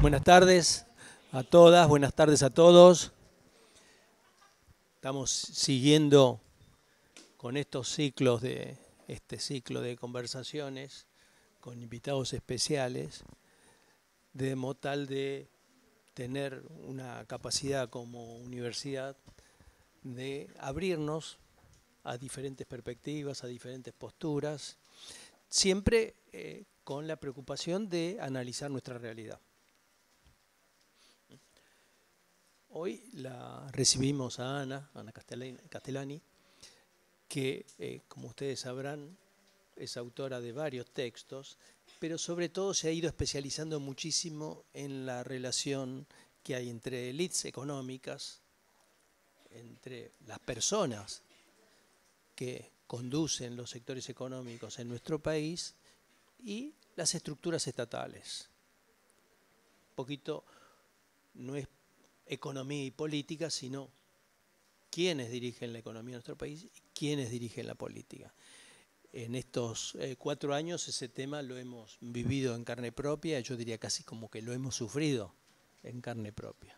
Buenas tardes a todas, buenas tardes a todos. Estamos siguiendo con estos ciclos de este ciclo de conversaciones con invitados especiales de motal de tener una capacidad como universidad de abrirnos a diferentes perspectivas, a diferentes posturas, siempre eh, con la preocupación de analizar nuestra realidad. Hoy la recibimos a Ana, Ana Castellani, que eh, como ustedes sabrán es autora de varios textos pero sobre todo se ha ido especializando muchísimo en la relación que hay entre elites económicas, entre las personas que conducen los sectores económicos en nuestro país y las estructuras estatales. Un poquito no es economía y política, sino quiénes dirigen la economía de nuestro país y quiénes dirigen la política en estos eh, cuatro años ese tema lo hemos vivido en carne propia, yo diría casi como que lo hemos sufrido en carne propia.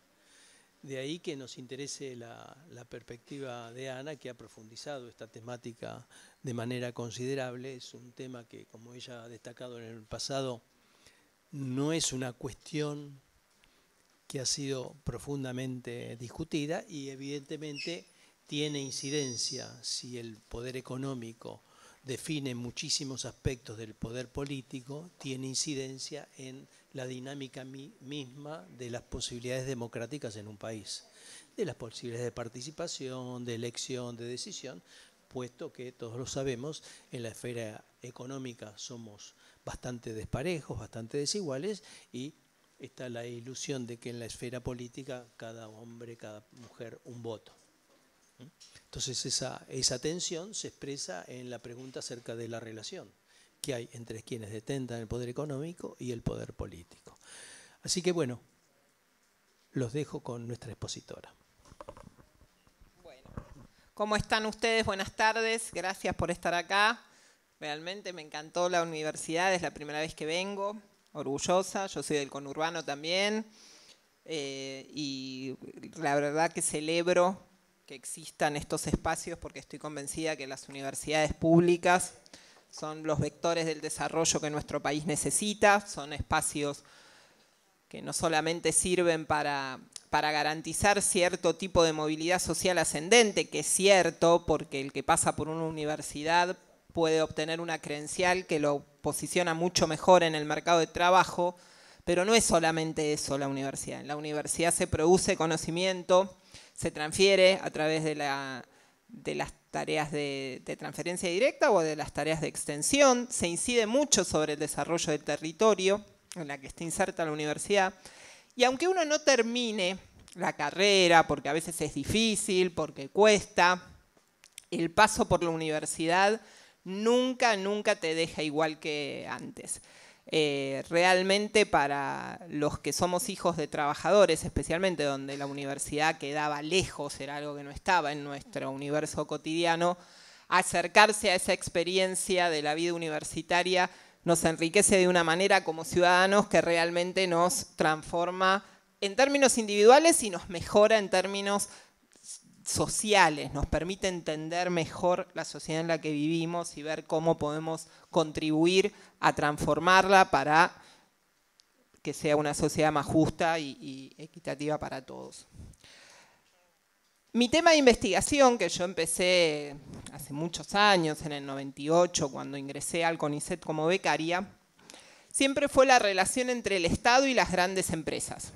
De ahí que nos interese la perspectiva de Ana, que ha profundizado esta temática de manera considerable. Es un tema que, como ella ha destacado en el pasado, no es una cuestión que ha sido profundamente discutida y evidentemente tiene incidencia si el poder económico define muchísimos aspectos del poder político, tiene incidencia en la dinámica misma de las posibilidades democráticas en un país, de las posibilidades de participación, de elección, de decisión, puesto que todos lo sabemos, en la esfera económica somos bastante desparejos, bastante desiguales y está la ilusión de que en la esfera política cada hombre, cada mujer un voto. ¿Mm? Entonces esa, esa tensión se expresa en la pregunta acerca de la relación que hay entre quienes detentan el poder económico y el poder político. Así que bueno, los dejo con nuestra expositora. Bueno, ¿cómo están ustedes? Buenas tardes, gracias por estar acá. Realmente me encantó la universidad, es la primera vez que vengo, orgullosa, yo soy del conurbano también, eh, y la verdad que celebro que existan estos espacios porque estoy convencida que las universidades públicas son los vectores del desarrollo que nuestro país necesita, son espacios que no solamente sirven para, garantizar cierto tipo de movilidad social ascendente, que es cierto, porque el que pasa por una universidad puede obtener una credencial que lo posiciona mucho mejor en el mercado de trabajo, pero no es solamente eso la universidad. En la universidad se produce conocimiento, se transfiere a través de, las tareas de, de, transferencia directa o de las tareas de extensión. Se incide mucho sobre el desarrollo del territorio en la que está inserta la universidad. Y aunque uno no termine la carrera, porque a veces es difícil, porque cuesta, el paso por la universidad nunca, nunca te deja igual que antes. Eh, realmente para los que somos hijos de trabajadores, especialmente donde la universidad quedaba lejos, era algo que no estaba en nuestro universo cotidiano, acercarse a esa experiencia de la vida universitaria nos enriquece de una manera como ciudadanos que realmente nos transforma en términos individuales y nos mejora en términos sociales, nos permite entender mejor la sociedad en la que vivimos y ver cómo podemos contribuir a transformarla para que sea una sociedad más justa y, equitativa para todos. Mi tema de investigación, que yo empecé hace muchos años, en el 98, cuando ingresé al CONICET como becaria, siempre fue la relación entre el Estado y las grandes empresas.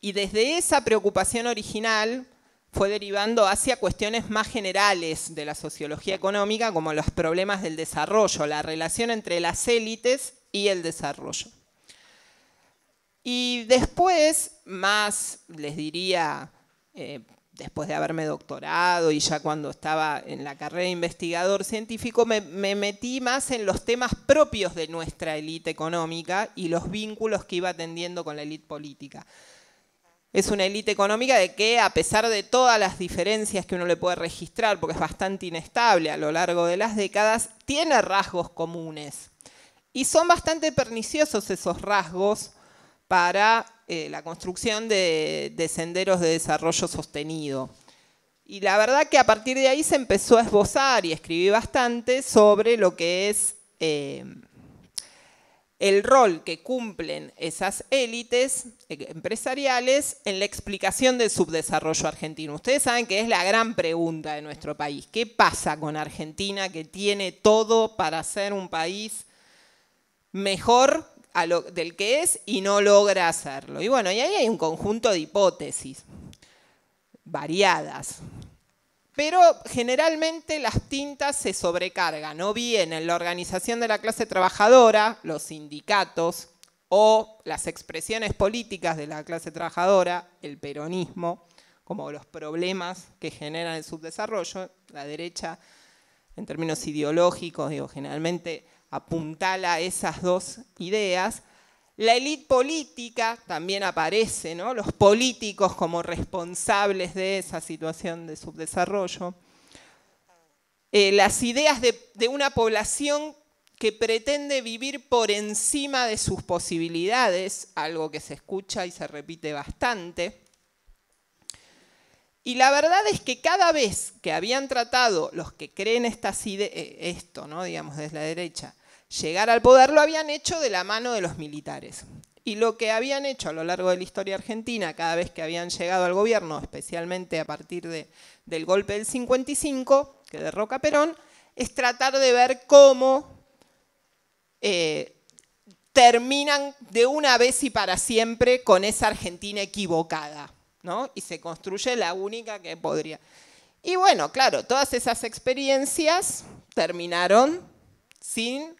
Y desde esa preocupación original fue derivando hacia cuestiones más generales de la sociología económica, como los problemas del desarrollo, la relación entre las élites y el desarrollo. Y después, más les diría, eh, después de haberme doctorado y ya cuando estaba en la carrera de investigador científico, me, metí más en los temas propios de nuestra élite económica y los vínculos que iba atendiendo con la élite política es una élite económica de que a pesar de todas las diferencias que uno le puede registrar, porque es bastante inestable a lo largo de las décadas, tiene rasgos comunes. Y son bastante perniciosos esos rasgos para eh, la construcción de, senderos de desarrollo sostenido. Y la verdad que a partir de ahí se empezó a esbozar y escribí bastante sobre lo que es eh, el rol que cumplen esas élites eh, empresariales en la explicación del subdesarrollo argentino. Ustedes saben que es la gran pregunta de nuestro país. ¿Qué pasa con Argentina que tiene todo para ser un país mejor del que es y no logra hacerlo? Y bueno, y ahí hay un conjunto de hipótesis variadas pero generalmente las tintas se sobrecargan o bien en la organización de la clase trabajadora, los sindicatos o las expresiones políticas de la clase trabajadora, el peronismo, como los problemas que generan el subdesarrollo, la derecha en términos ideológicos, digo, generalmente apuntala esas dos ideas, la élite política también aparece, los políticos como responsables de esa situación de subdesarrollo. Eh, las ideas de, una población que pretende vivir por encima de sus posibilidades, algo que se escucha y se repite bastante. Y la verdad es que cada vez que habían tratado los que creen estas eh, esto, ¿no? digamos desde la derecha, llegar al poder lo habían hecho de la mano de los militares. Y lo que habían hecho a lo largo de la historia argentina, cada vez que habían llegado al gobierno, especialmente a partir de, del golpe del 55, que derroca Perón, es tratar de ver cómo eh, terminan de una vez y para siempre con esa Argentina equivocada, ¿no? Y se construye la única que podría. Y bueno, claro, todas esas experiencias terminaron sin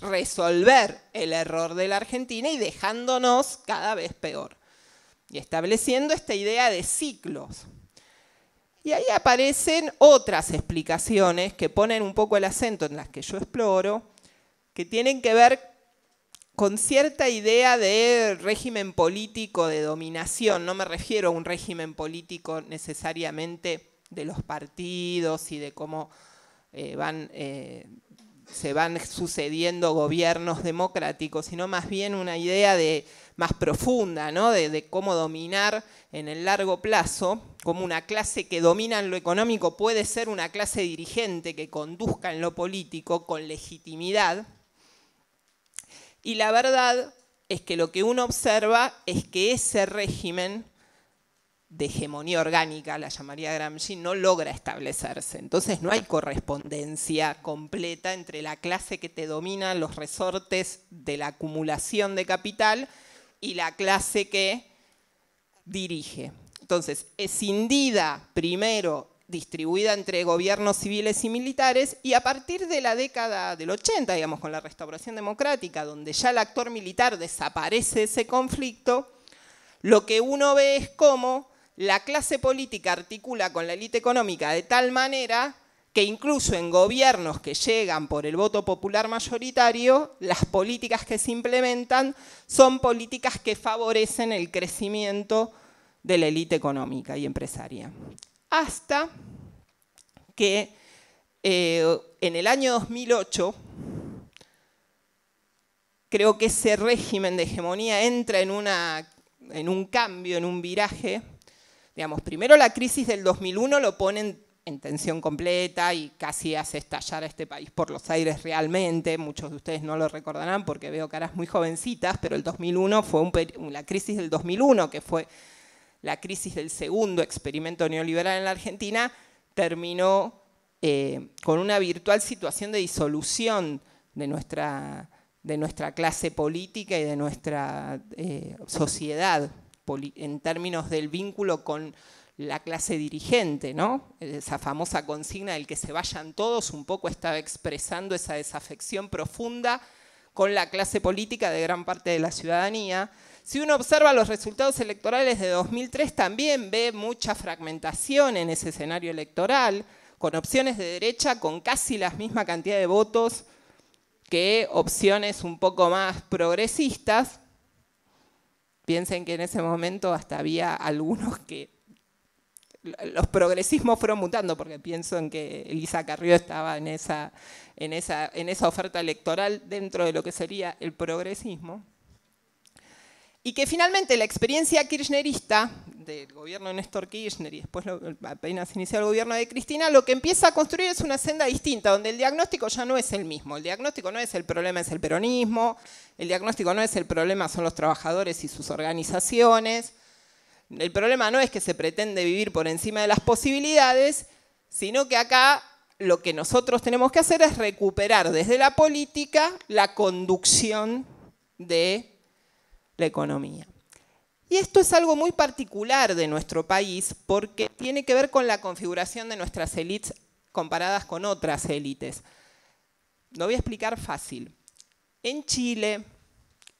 resolver el error de la Argentina y dejándonos cada vez peor. Y estableciendo esta idea de ciclos. Y ahí aparecen otras explicaciones que ponen un poco el acento en las que yo exploro, que tienen que ver con cierta idea de régimen político de dominación. No me refiero a un régimen político necesariamente de los partidos y de cómo eh, van... Eh, se van sucediendo gobiernos democráticos, sino más bien una idea de, más profunda, ¿no? de, de cómo dominar en el largo plazo, como una clase que domina en lo económico puede ser una clase dirigente que conduzca en lo político con legitimidad. Y la verdad es que lo que uno observa es que ese régimen de hegemonía orgánica, la llamaría Gramsci, no logra establecerse. Entonces no hay correspondencia completa entre la clase que te domina los resortes de la acumulación de capital y la clase que dirige. Entonces, escindida primero, distribuida entre gobiernos civiles y militares, y a partir de la década del 80, digamos, con la restauración democrática, donde ya el actor militar desaparece ese conflicto, lo que uno ve es cómo la clase política articula con la élite económica de tal manera que incluso en gobiernos que llegan por el voto popular mayoritario, las políticas que se implementan son políticas que favorecen el crecimiento de la élite económica y empresaria. Hasta que eh, en el año 2008, creo que ese régimen de hegemonía entra en, en un cambio, en un viraje, primero la crisis del 2001 lo ponen en tensión completa y casi hace estallar a este país por los aires realmente. Muchos de ustedes no lo recordarán porque veo caras muy jovencitas, pero el 2001 fue la crisis del 2001, que fue la crisis del segundo experimento neoliberal en la Argentina, terminó eh, con una virtual situación de disolución de nuestra, de nuestra clase política y de nuestra eh, sociedad en términos del vínculo con la clase dirigente, ¿no? Esa famosa consigna del que se vayan todos un poco estaba expresando esa desafección profunda con la clase política de gran parte de la ciudadanía. Si uno observa los resultados electorales de 2003, también ve mucha fragmentación en ese escenario electoral, con opciones de derecha con casi la misma cantidad de votos que opciones un poco más progresistas, Piensen que en ese momento hasta había algunos que los progresismos fueron mutando, porque pienso en que Elisa Carrió estaba en esa, en esa, en esa oferta electoral dentro de lo que sería el progresismo. Y que finalmente la experiencia kirchnerista del gobierno de Néstor Kirchner y después apenas inició el gobierno de Cristina, lo que empieza a construir es una senda distinta, donde el diagnóstico ya no es el mismo. El diagnóstico no es el problema, es el peronismo, el diagnóstico no es el problema, son los trabajadores y sus organizaciones. El problema no es que se pretende vivir por encima de las posibilidades, sino que acá lo que nosotros tenemos que hacer es recuperar desde la política la conducción de la economía. Y esto es algo muy particular de nuestro país porque tiene que ver con la configuración de nuestras élites comparadas con otras élites. Lo voy a explicar fácil. En Chile,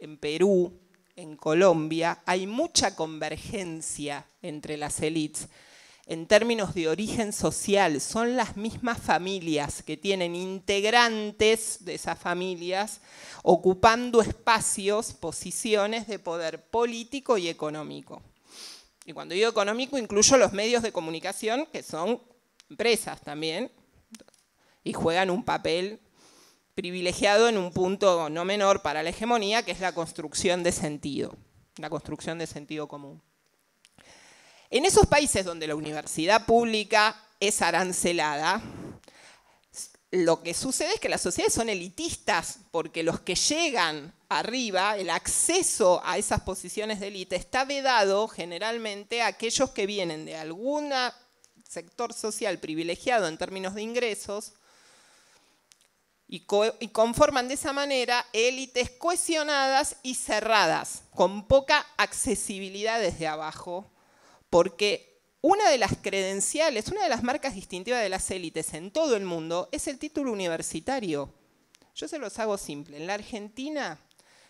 en Perú, en Colombia, hay mucha convergencia entre las élites en términos de origen social, son las mismas familias que tienen integrantes de esas familias ocupando espacios, posiciones de poder político y económico. Y cuando digo económico incluyo los medios de comunicación, que son empresas también, y juegan un papel privilegiado en un punto no menor para la hegemonía, que es la construcción de sentido, la construcción de sentido común. En esos países donde la universidad pública es arancelada, lo que sucede es que las sociedades son elitistas, porque los que llegan arriba, el acceso a esas posiciones de élite está vedado generalmente a aquellos que vienen de algún sector social privilegiado en términos de ingresos y, conforman de esa manera élites cohesionadas y cerradas, con poca accesibilidad desde abajo porque una de las credenciales, una de las marcas distintivas de las élites en todo el mundo es el título universitario. Yo se los hago simple. En la Argentina,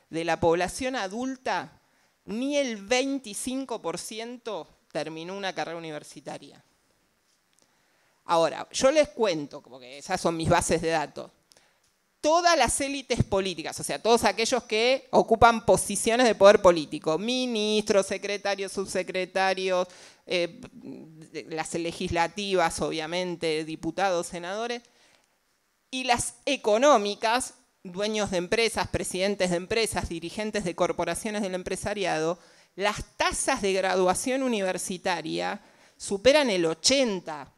de la población adulta, ni el 25% terminó una carrera universitaria. Ahora, yo les cuento, porque esas son mis bases de datos, todas las élites políticas, o sea, todos aquellos que ocupan posiciones de poder político, ministros, secretarios, subsecretarios, eh, las legislativas, obviamente, diputados, senadores, y las económicas, dueños de empresas, presidentes de empresas, dirigentes de corporaciones del empresariado, las tasas de graduación universitaria superan el 80%.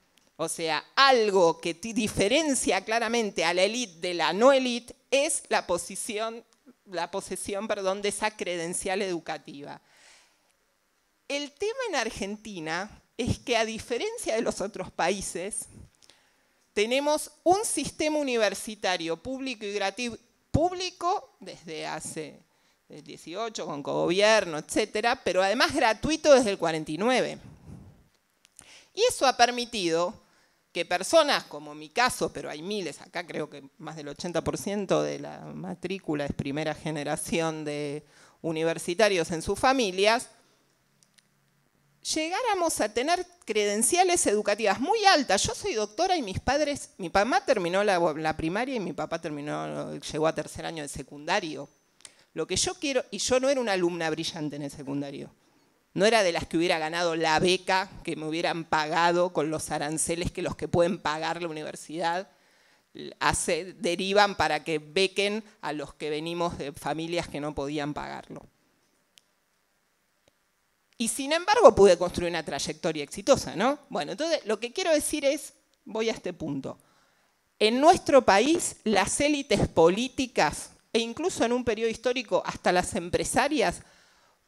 O sea, algo que diferencia claramente a la élite de la no élite es la, posición, la posesión perdón, de esa credencial educativa. El tema en Argentina es que a diferencia de los otros países, tenemos un sistema universitario público y gratuito, público desde hace el 18 con cogobierno, etcétera, pero además gratuito desde el 49. Y eso ha permitido que personas, como mi caso, pero hay miles, acá creo que más del 80% de la matrícula es primera generación de universitarios en sus familias, llegáramos a tener credenciales educativas muy altas. Yo soy doctora y mis padres, mi mamá terminó la, primaria y mi papá terminó, llegó a tercer año de secundario. Lo que yo quiero, y yo no era una alumna brillante en el secundario. No era de las que hubiera ganado la beca que me hubieran pagado con los aranceles que los que pueden pagar la universidad hace, derivan para que bequen a los que venimos de familias que no podían pagarlo. Y sin embargo pude construir una trayectoria exitosa, ¿no? Bueno, entonces lo que quiero decir es, voy a este punto. En nuestro país, las élites políticas, e incluso en un periodo histórico, hasta las empresarias,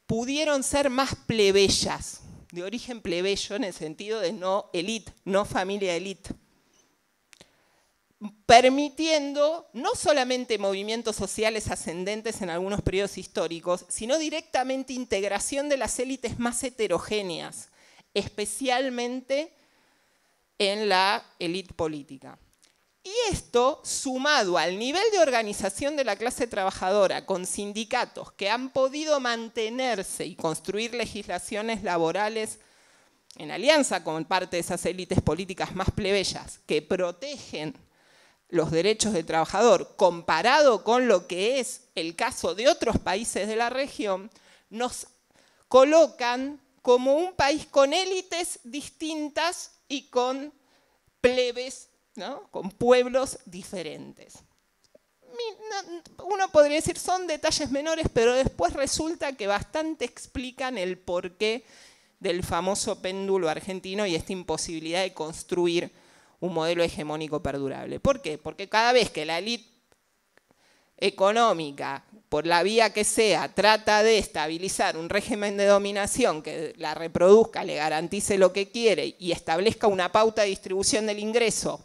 pudieron ser más plebeyas, de origen plebeyo en el sentido de no elite, no familia elite permitiendo no solamente movimientos sociales ascendentes en algunos periodos históricos, sino directamente integración de las élites más heterogéneas, especialmente en la élite política. Y esto, sumado al nivel de organización de la clase trabajadora, con sindicatos que han podido mantenerse y construir legislaciones laborales en alianza con parte de esas élites políticas más plebeyas, que protegen los derechos del trabajador, comparado con lo que es el caso de otros países de la región, nos colocan como un país con élites distintas y con plebes con pueblos diferentes. Uno podría decir son detalles menores, pero después resulta que bastante explican el porqué del famoso péndulo argentino y esta imposibilidad de construir un modelo hegemónico perdurable. ¿Por qué? Porque cada vez que la élite económica, por la vía que sea, trata de estabilizar un régimen de dominación que la reproduzca, le garantice lo que quiere y establezca una pauta de distribución del ingreso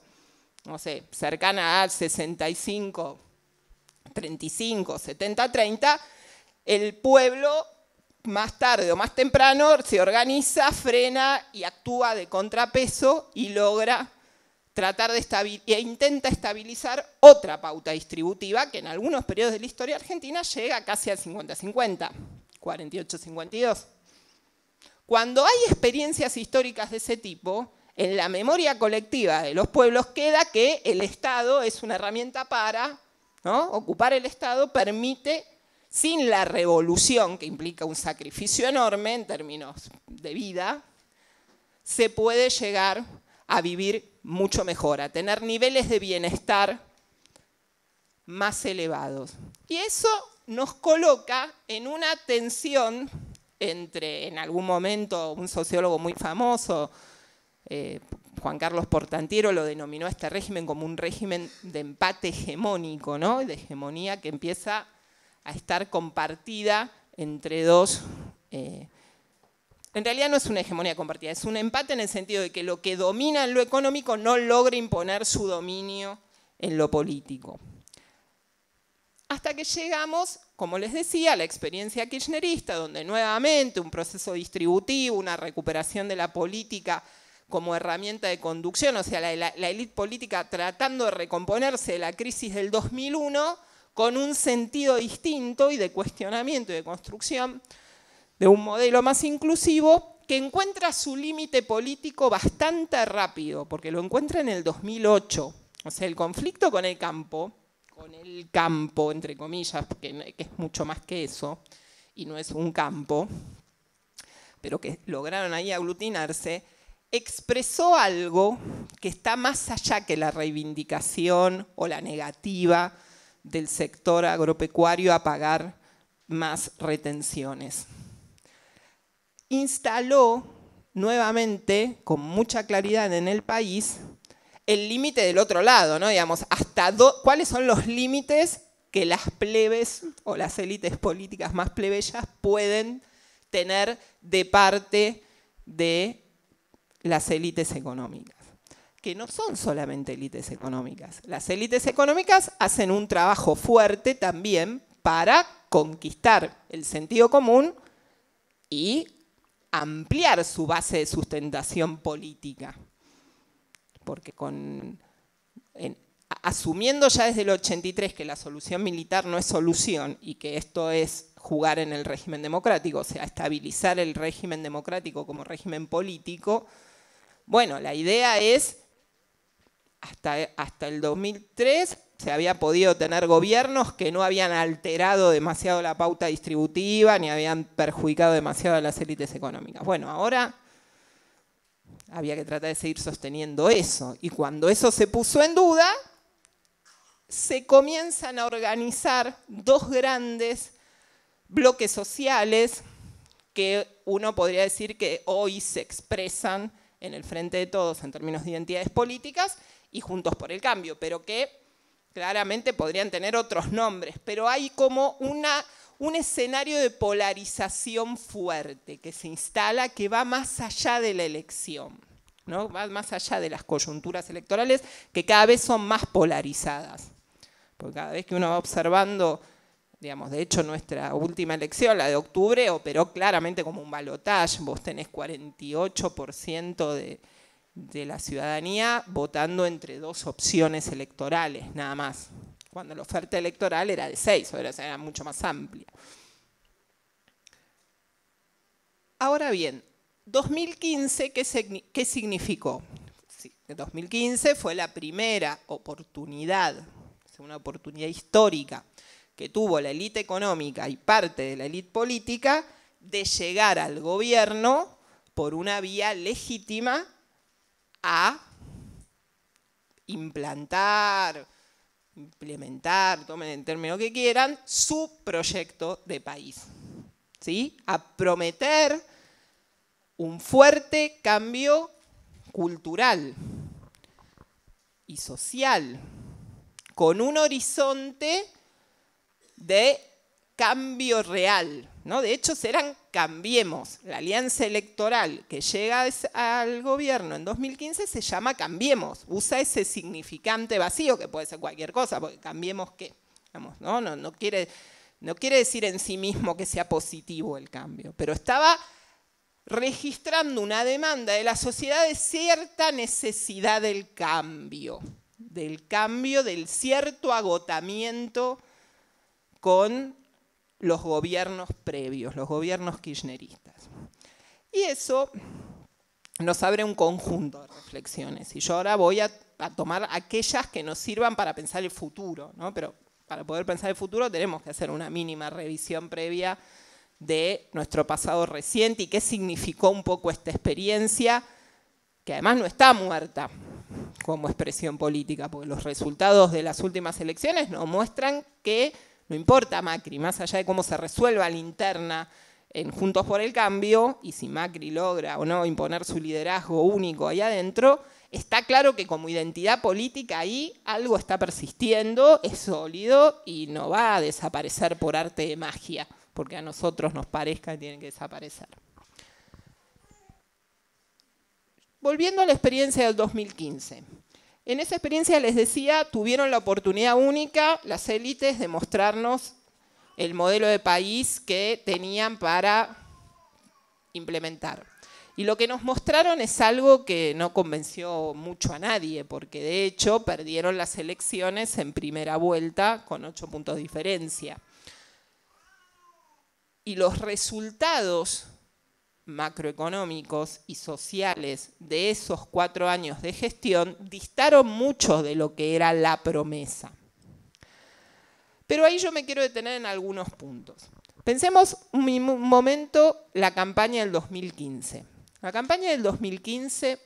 no sé, cercana a 65, 35, 70, 30, el pueblo más tarde o más temprano se organiza, frena y actúa de contrapeso y logra tratar de estabilizar, e intenta estabilizar otra pauta distributiva que en algunos periodos de la historia argentina llega casi al 50-50, 48-52. Cuando hay experiencias históricas de ese tipo, en la memoria colectiva de los pueblos queda que el Estado es una herramienta para, ¿no? Ocupar el Estado permite, sin la revolución, que implica un sacrificio enorme en términos de vida, se puede llegar a vivir mucho mejor, a tener niveles de bienestar más elevados. Y eso nos coloca en una tensión entre, en algún momento, un sociólogo muy famoso, eh, Juan Carlos Portantiero lo denominó a este régimen como un régimen de empate hegemónico, ¿no? de hegemonía que empieza a estar compartida entre dos... Eh, en realidad no es una hegemonía compartida, es un empate en el sentido de que lo que domina en lo económico no logra imponer su dominio en lo político. Hasta que llegamos, como les decía, a la experiencia kirchnerista, donde nuevamente un proceso distributivo, una recuperación de la política como herramienta de conducción, o sea, la, élite política tratando de recomponerse de la crisis del 2001 con un sentido distinto y de cuestionamiento y de construcción de un modelo más inclusivo que encuentra su límite político bastante rápido, porque lo encuentra en el 2008. O sea, el conflicto con el campo, con el campo, entre comillas, que es mucho más que eso, y no es un campo, pero que lograron ahí aglutinarse, expresó algo que está más allá que la reivindicación o la negativa del sector agropecuario a pagar más retenciones. Instaló nuevamente, con mucha claridad en el país, el límite del otro lado, ¿no? Digamos, hasta cuáles son los límites que las plebes o las élites políticas más plebeyas pueden tener de parte de las élites económicas, que no son solamente élites económicas. Las élites económicas hacen un trabajo fuerte también para conquistar el sentido común y ampliar su base de sustentación política. Porque con, asumiendo ya desde el 83 que la solución militar no es solución y que esto es jugar en el régimen democrático, o sea, estabilizar el régimen democrático como régimen político, bueno, la idea es, hasta, hasta el 2003 se había podido tener gobiernos que no habían alterado demasiado la pauta distributiva ni habían perjudicado demasiado a las élites económicas. Bueno, ahora había que tratar de seguir sosteniendo eso. Y cuando eso se puso en duda, se comienzan a organizar dos grandes bloques sociales que uno podría decir que hoy se expresan en el frente de todos en términos de identidades políticas y Juntos por el Cambio, pero que claramente podrían tener otros nombres, pero hay como una, un escenario de polarización fuerte que se instala, que va más allá de la elección, ¿no? va más allá de las coyunturas electorales, que cada vez son más polarizadas. Porque cada vez que uno va observando de hecho, nuestra última elección, la de octubre, operó claramente como un balotaje. Vos tenés 48% de, la ciudadanía votando entre dos opciones electorales, nada más. Cuando la oferta electoral era de seis, o sea, era mucho más amplia. Ahora bien, 2015, ¿qué, significó? Sí, 2015 fue la primera oportunidad, una oportunidad histórica que tuvo la élite económica y parte de la élite política de llegar al gobierno por una vía legítima a implantar, implementar, tomen el término que quieran, su proyecto de país. ¿Sí? A prometer un fuerte cambio cultural y social, con un horizonte de cambio real. ¿no? De hecho, serán Cambiemos. La alianza electoral que llega al gobierno en 2015 se llama Cambiemos. Usa ese significante vacío, que puede ser cualquier cosa, porque cambiemos qué. vamos, ¿no? No, quiere, no quiere decir en sí mismo que sea positivo el cambio, pero estaba registrando una demanda de la sociedad de cierta necesidad del cambio, del cambio, del cierto agotamiento con los gobiernos previos, los gobiernos kirchneristas. Y eso nos abre un conjunto de reflexiones. Y yo ahora voy a, tomar aquellas que nos sirvan para pensar el futuro, Pero para poder pensar el futuro tenemos que hacer una mínima revisión previa de nuestro pasado reciente y qué significó un poco esta experiencia, que además no está muerta como expresión política, porque los resultados de las últimas elecciones nos muestran que no importa Macri, más allá de cómo se resuelva la interna en Juntos por el Cambio, y si Macri logra o no imponer su liderazgo único ahí adentro, está claro que como identidad política ahí algo está persistiendo, es sólido y no va a desaparecer por arte de magia, porque a nosotros nos parezca que tiene que desaparecer. Volviendo a la experiencia del 2015. En esa experiencia les decía, tuvieron la oportunidad única las élites de mostrarnos el modelo de país que tenían para implementar. Y lo que nos mostraron es algo que no convenció mucho a nadie, porque de hecho perdieron las elecciones en primera vuelta con ocho puntos de diferencia. Y los resultados macroeconómicos y sociales de esos cuatro años de gestión distaron mucho de lo que era la promesa. Pero ahí yo me quiero detener en algunos puntos. Pensemos un momento la campaña del 2015. La campaña del 2015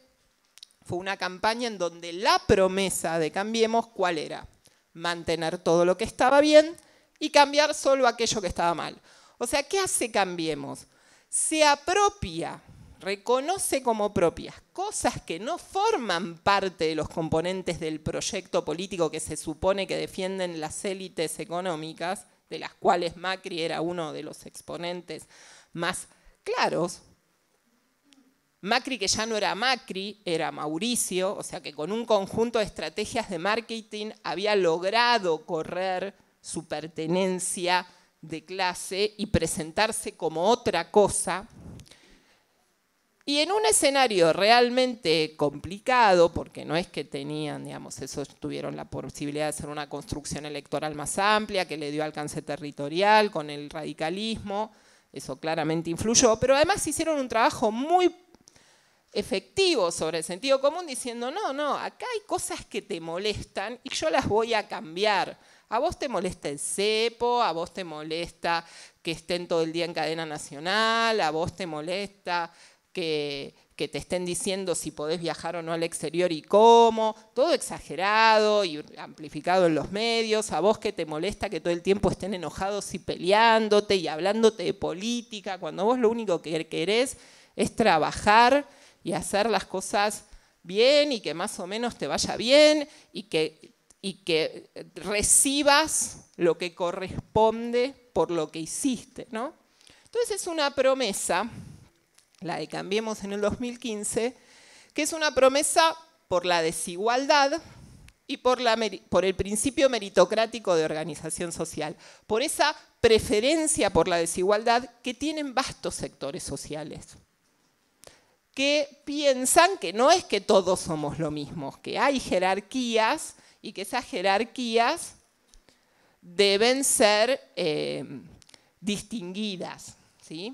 fue una campaña en donde la promesa de Cambiemos, ¿cuál era? Mantener todo lo que estaba bien y cambiar solo aquello que estaba mal. O sea, ¿qué hace Cambiemos? se apropia, reconoce como propias cosas que no forman parte de los componentes del proyecto político que se supone que defienden las élites económicas, de las cuales Macri era uno de los exponentes más claros. Macri que ya no era Macri, era Mauricio, o sea que con un conjunto de estrategias de marketing había logrado correr su pertenencia de clase y presentarse como otra cosa. Y en un escenario realmente complicado, porque no es que tenían, digamos, eso tuvieron la posibilidad de hacer una construcción electoral más amplia, que le dio alcance territorial con el radicalismo, eso claramente influyó, pero además hicieron un trabajo muy efectivo sobre el sentido común diciendo, no, no, acá hay cosas que te molestan y yo las voy a cambiar a vos te molesta el cepo, a vos te molesta que estén todo el día en cadena nacional, a vos te molesta que, te estén diciendo si podés viajar o no al exterior y cómo, todo exagerado y amplificado en los medios, a vos que te molesta que todo el tiempo estén enojados y peleándote y hablándote de política, cuando vos lo único que querés es trabajar y hacer las cosas bien y que más o menos te vaya bien y que y que eh, recibas lo que corresponde por lo que hiciste. ¿no? Entonces es una promesa, la de Cambiemos en el 2015, que es una promesa por la desigualdad y por, la, por el principio meritocrático de organización social, por esa preferencia por la desigualdad que tienen vastos sectores sociales que piensan que no es que todos somos lo mismo, que hay jerarquías y que esas jerarquías deben ser em, distinguidas. ¿sí?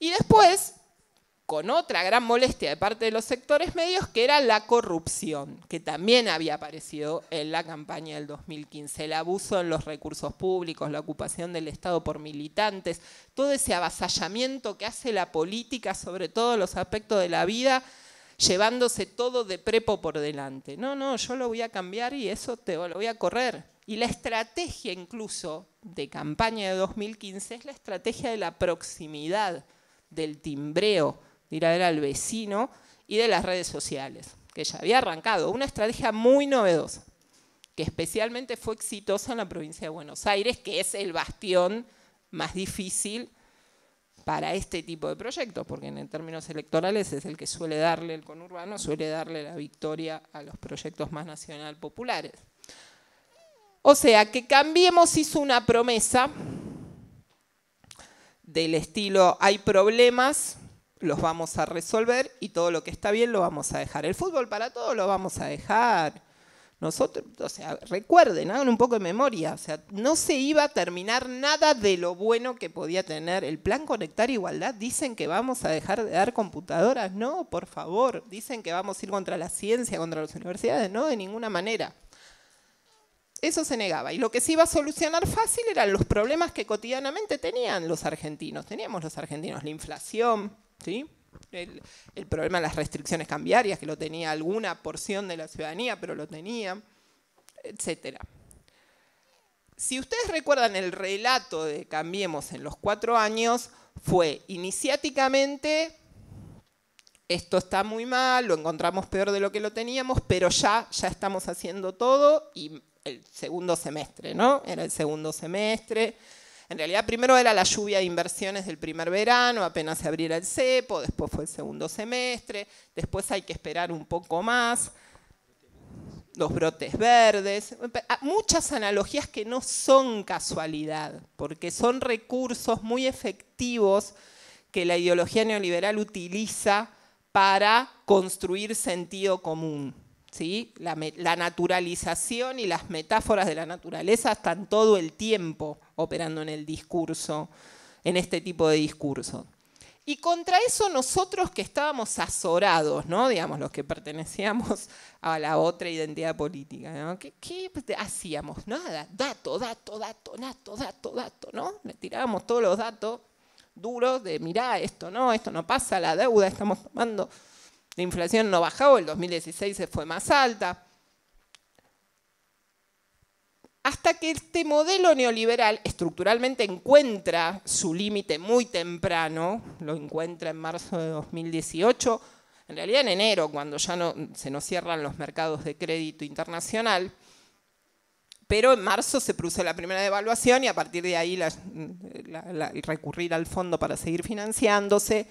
Y después, con otra gran molestia de parte de los sectores medios, que era la corrupción, que también había aparecido en la campaña del 2015, el abuso en los recursos públicos, la ocupación del Estado por militantes, todo ese avasallamiento que hace la política sobre todos los aspectos de la vida llevándose todo de prepo por delante. No, no, yo lo voy a cambiar y eso te lo voy a correr. Y la estrategia incluso de campaña de 2015 es la estrategia de la proximidad, del timbreo, de ir a ver al vecino y de las redes sociales, que ya había arrancado. Una estrategia muy novedosa, que especialmente fue exitosa en la provincia de Buenos Aires, que es el bastión más difícil para este tipo de proyectos, porque en términos electorales es el que suele darle el conurbano, suele darle la victoria a los proyectos más nacional populares. O sea, que Cambiemos hizo una promesa del estilo, hay problemas, los vamos a resolver y todo lo que está bien lo vamos a dejar. El fútbol para todos lo vamos a dejar, nosotros, o sea, recuerden, hagan un poco de memoria, o sea, no se iba a terminar nada de lo bueno que podía tener. El plan Conectar Igualdad, dicen que vamos a dejar de dar computadoras, no, por favor, dicen que vamos a ir contra la ciencia, contra las universidades, no, de ninguna manera. Eso se negaba. Y lo que se iba a solucionar fácil eran los problemas que cotidianamente tenían los argentinos. Teníamos los argentinos, la inflación, ¿sí? el, problema de las restricciones cambiarias, que lo tenía alguna porción de la ciudadanía, pero lo tenía, etc. Si ustedes recuerdan el relato de Cambiemos en los cuatro años, fue iniciáticamente, esto está muy mal, lo encontramos peor de lo que lo teníamos, pero ya, ya estamos haciendo todo y el segundo semestre, ¿no? Era el segundo semestre, en realidad primero era la lluvia de inversiones del primer verano, apenas se abriera el cepo, después fue el segundo semestre, después hay que esperar un poco más, los brotes verdes, ah, muchas analogías que no son casualidad, porque son recursos muy efectivos que la ideología neoliberal utiliza para construir sentido común. ¿sí? la, naturalización y las metáforas de la naturaleza están todo el tiempo operando en el discurso, en este tipo de discurso. Y contra eso nosotros que estábamos azorados, ¿no? digamos, los que pertenecíamos a la otra identidad política, ¿Qué, hacíamos? Nada, dato, dato, dato, dato, dato, dato, ¿no? Le tirábamos todos los datos duros de, mirá, esto no, esto no pasa, la deuda estamos tomando, la inflación no bajaba, el 2016 se fue más alta, hasta que este modelo neoliberal estructuralmente encuentra su límite muy temprano, lo encuentra en marzo de 2018, en realidad en enero, cuando ya se nos cierran los mercados de crédito internacional, pero en marzo se produce la primera devaluación y a partir de ahí recurrir al fondo para seguir financiándose.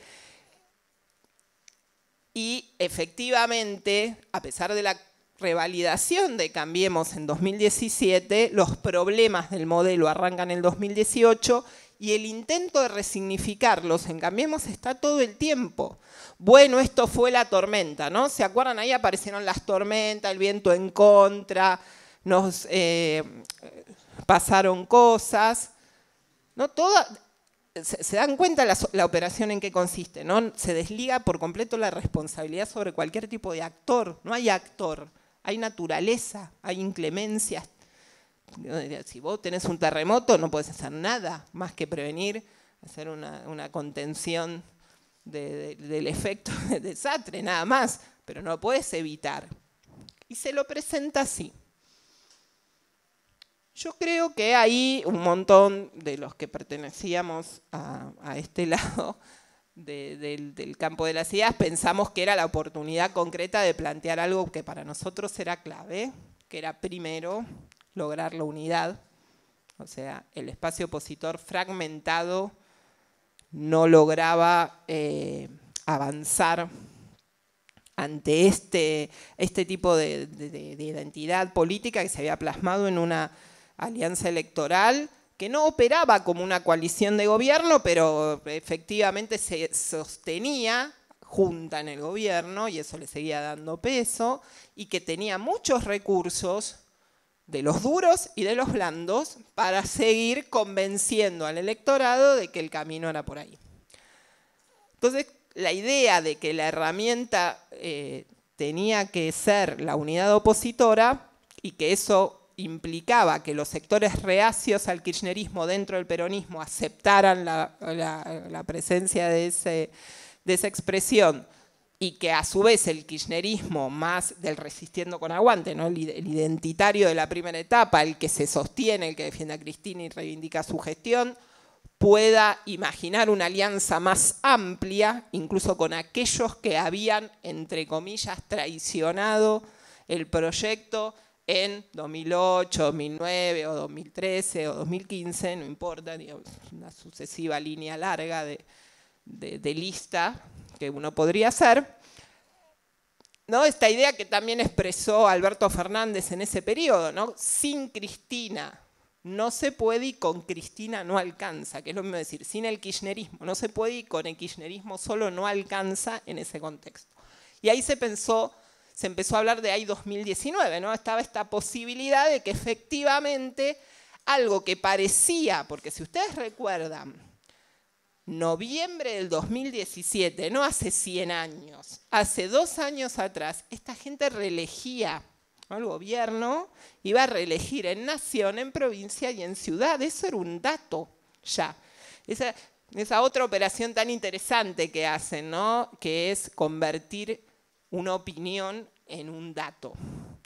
Y efectivamente, a pesar de la revalidación de Cambiemos en 2017, los problemas del modelo arrancan en 2018 y el intento de resignificarlos en Cambiemos está todo el tiempo. Bueno, esto fue la tormenta, ¿no? ¿Se acuerdan? Ahí aparecieron las tormentas, el viento en contra, nos eh, pasaron cosas. ¿no? se, dan cuenta la, la, operación en qué consiste, ¿no? Se desliga por completo la responsabilidad sobre cualquier tipo de actor, no hay actor hay naturaleza, hay inclemencias. Si vos tenés un terremoto no podés hacer nada más que prevenir, hacer una, contención del efecto de desastre, nada más, pero no puedes evitar. Y se lo presenta así. Yo creo que hay un montón de los que pertenecíamos a, a este lado del, campo de las ideas, pensamos que era la oportunidad concreta de plantear algo que para nosotros era clave, que era primero lograr la unidad, o sea, el espacio opositor fragmentado no lograba eh, avanzar ante este, este tipo de identidad política que se había plasmado en una alianza electoral que no operaba como una coalición de gobierno, pero efectivamente se sostenía junta en el gobierno y eso le seguía dando peso, y que tenía muchos recursos de los duros y de los blandos para seguir convenciendo al electorado de que el camino era por ahí. Entonces, la idea de que la herramienta eh, tenía que ser la unidad opositora y que eso implicaba que los sectores reacios al kirchnerismo dentro del peronismo aceptaran la, presencia de, esa expresión y que a su vez el kirchnerismo más del resistiendo con aguante, ¿no? el identitario de la primera etapa, el que se sostiene, el que defiende a Cristina y reivindica su gestión, pueda imaginar una alianza más amplia, incluso con aquellos que habían, entre comillas, traicionado el proyecto en 2008, 2009 o 2013 o 2015, no importa, una sucesiva línea larga de, lista que uno podría hacer. ¿No? Esta idea que también expresó Alberto Fernández en ese periodo, ¿no? sin Cristina no se puede y con Cristina no alcanza, que es lo mismo decir, sin el kirchnerismo, no se puede y con el kirchnerismo solo no alcanza en ese contexto. Y ahí se pensó se empezó a hablar de ahí 2019, ¿no? Estaba esta posibilidad de que efectivamente algo que parecía, porque si ustedes recuerdan, noviembre del 2017, no hace 100 años, hace dos años atrás, esta gente reelegía al gobierno, iba a reelegir en nación, en provincia y en ciudad, eso era un dato ya. Esa, esa otra operación tan interesante que hacen, ¿no? que es convertir una opinión en un dato.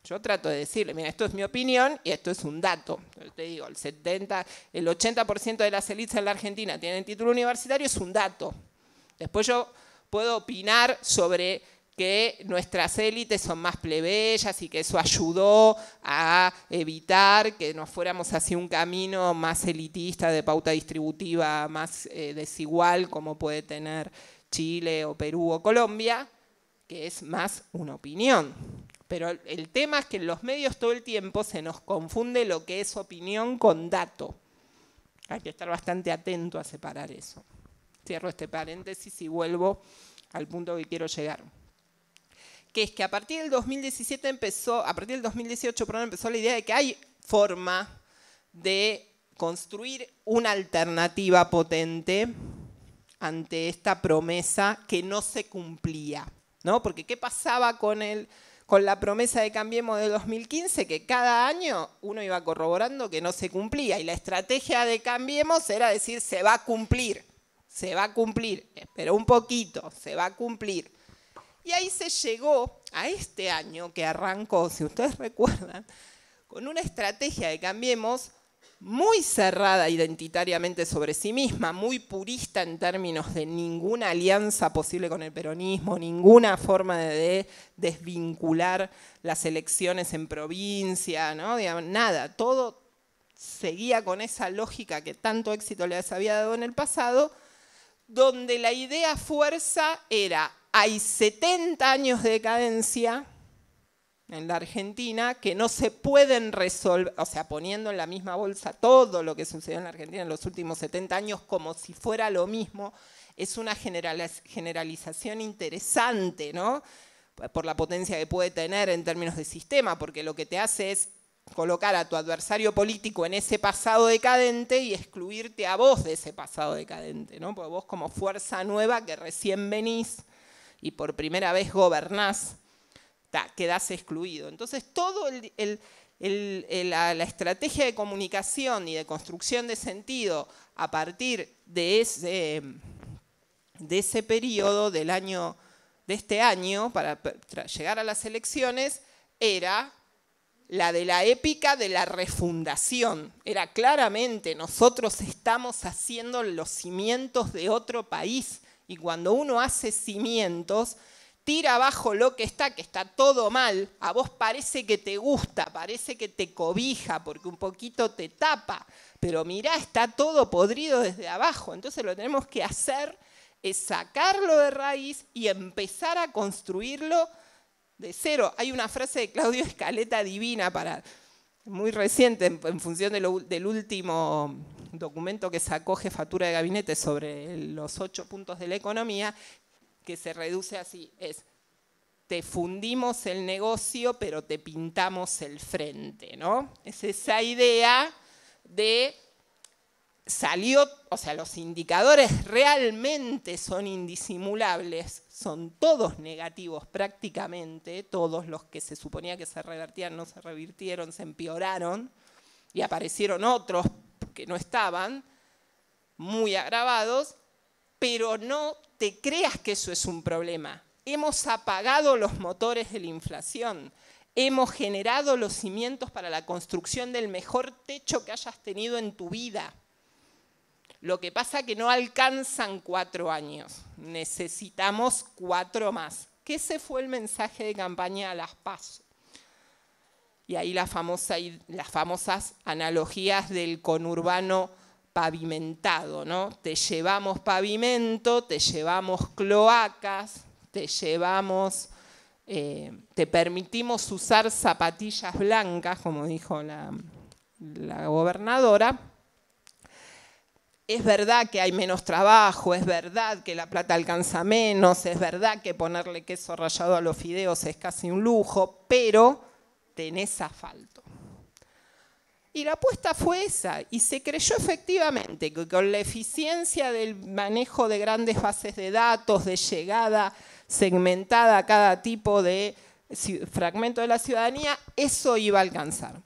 Yo trato de decirle, mira, esto es mi opinión y esto es un dato. te digo, el 70, el 80% de las élites en la Argentina tienen título universitario, es un dato. Después yo puedo opinar sobre que nuestras élites son más plebeyas y que eso ayudó a evitar que nos fuéramos hacia un camino más elitista, de pauta distributiva más eh, desigual, como puede tener Chile o Perú o Colombia que es más una opinión. Pero el tema es que en los medios todo el tiempo se nos confunde lo que es opinión con dato. Hay que estar bastante atento a separar eso. Cierro este paréntesis y vuelvo al punto que quiero llegar. Que es que a partir del 2017 empezó, a partir del 2018 empezó la idea de que hay forma de construir una alternativa potente ante esta promesa que no se cumplía. ¿no? Porque ¿qué pasaba con, el, con la promesa de Cambiemos de 2015? Que cada año uno iba corroborando que no se cumplía y la estrategia de Cambiemos era decir se va a cumplir, se va a cumplir, pero un poquito, se va a cumplir. Y ahí se llegó a este año que arrancó, si ustedes recuerdan, con una estrategia de Cambiemos muy cerrada identitariamente sobre sí misma, muy purista en términos de ninguna alianza posible con el peronismo, ninguna forma de desvincular las elecciones en provincia, nada, todo seguía con esa lógica que tanto éxito les había dado en el pasado, donde la idea fuerza era, hay 70 años de decadencia, en la Argentina que no se pueden resolver, o sea, poniendo en la misma bolsa todo lo que sucedió en la Argentina en los últimos 70 años como si fuera lo mismo, es una generalización interesante, ¿no? Por la potencia que puede tener en términos de sistema, porque lo que te hace es colocar a tu adversario político en ese pasado decadente y excluirte a vos de ese pasado decadente, ¿no? Porque vos como fuerza nueva que recién venís y por primera vez gobernás, Quedase excluido. Entonces, toda la, estrategia de comunicación y de construcción de sentido a partir de ese, de ese periodo del año, de este año, para llegar a las elecciones, era la de la épica de la refundación. Era claramente, nosotros estamos haciendo los cimientos de otro país. Y cuando uno hace cimientos, tira abajo lo que está, que está todo mal, a vos parece que te gusta, parece que te cobija, porque un poquito te tapa, pero mirá, está todo podrido desde abajo. Entonces lo tenemos que hacer es sacarlo de raíz y empezar a construirlo de cero. Hay una frase de Claudio Escaleta divina para muy reciente en, función del último documento que sacó Jefatura de Gabinete sobre los ocho puntos de la economía, que se reduce así, es te fundimos el negocio, pero te pintamos el frente, ¿no? Es esa idea de salió, o sea, los indicadores realmente son indisimulables, son todos negativos prácticamente, todos los que se suponía que se revertían no se revirtieron, se empeoraron y aparecieron otros que no estaban, muy agravados, pero no te creas que eso es un problema. Hemos apagado los motores de la inflación. Hemos generado los cimientos para la construcción del mejor techo que hayas tenido en tu vida. Lo que pasa es que no alcanzan cuatro años. Necesitamos cuatro más. ¿Qué se fue el mensaje de campaña a las Paz. Y ahí las famosas analogías del conurbano pavimentado, ¿no? Te llevamos pavimento, te llevamos cloacas, te llevamos, eh, te permitimos usar zapatillas blancas, como dijo la, gobernadora. Es verdad que hay menos trabajo, es verdad que la plata alcanza menos, es verdad que ponerle queso rallado a los fideos es casi un lujo, pero tenés asfalto. Y la apuesta fue esa, y se creyó efectivamente que con la eficiencia del manejo de grandes bases de datos, de llegada segmentada a cada tipo de fragmento de la ciudadanía, eso iba a alcanzar.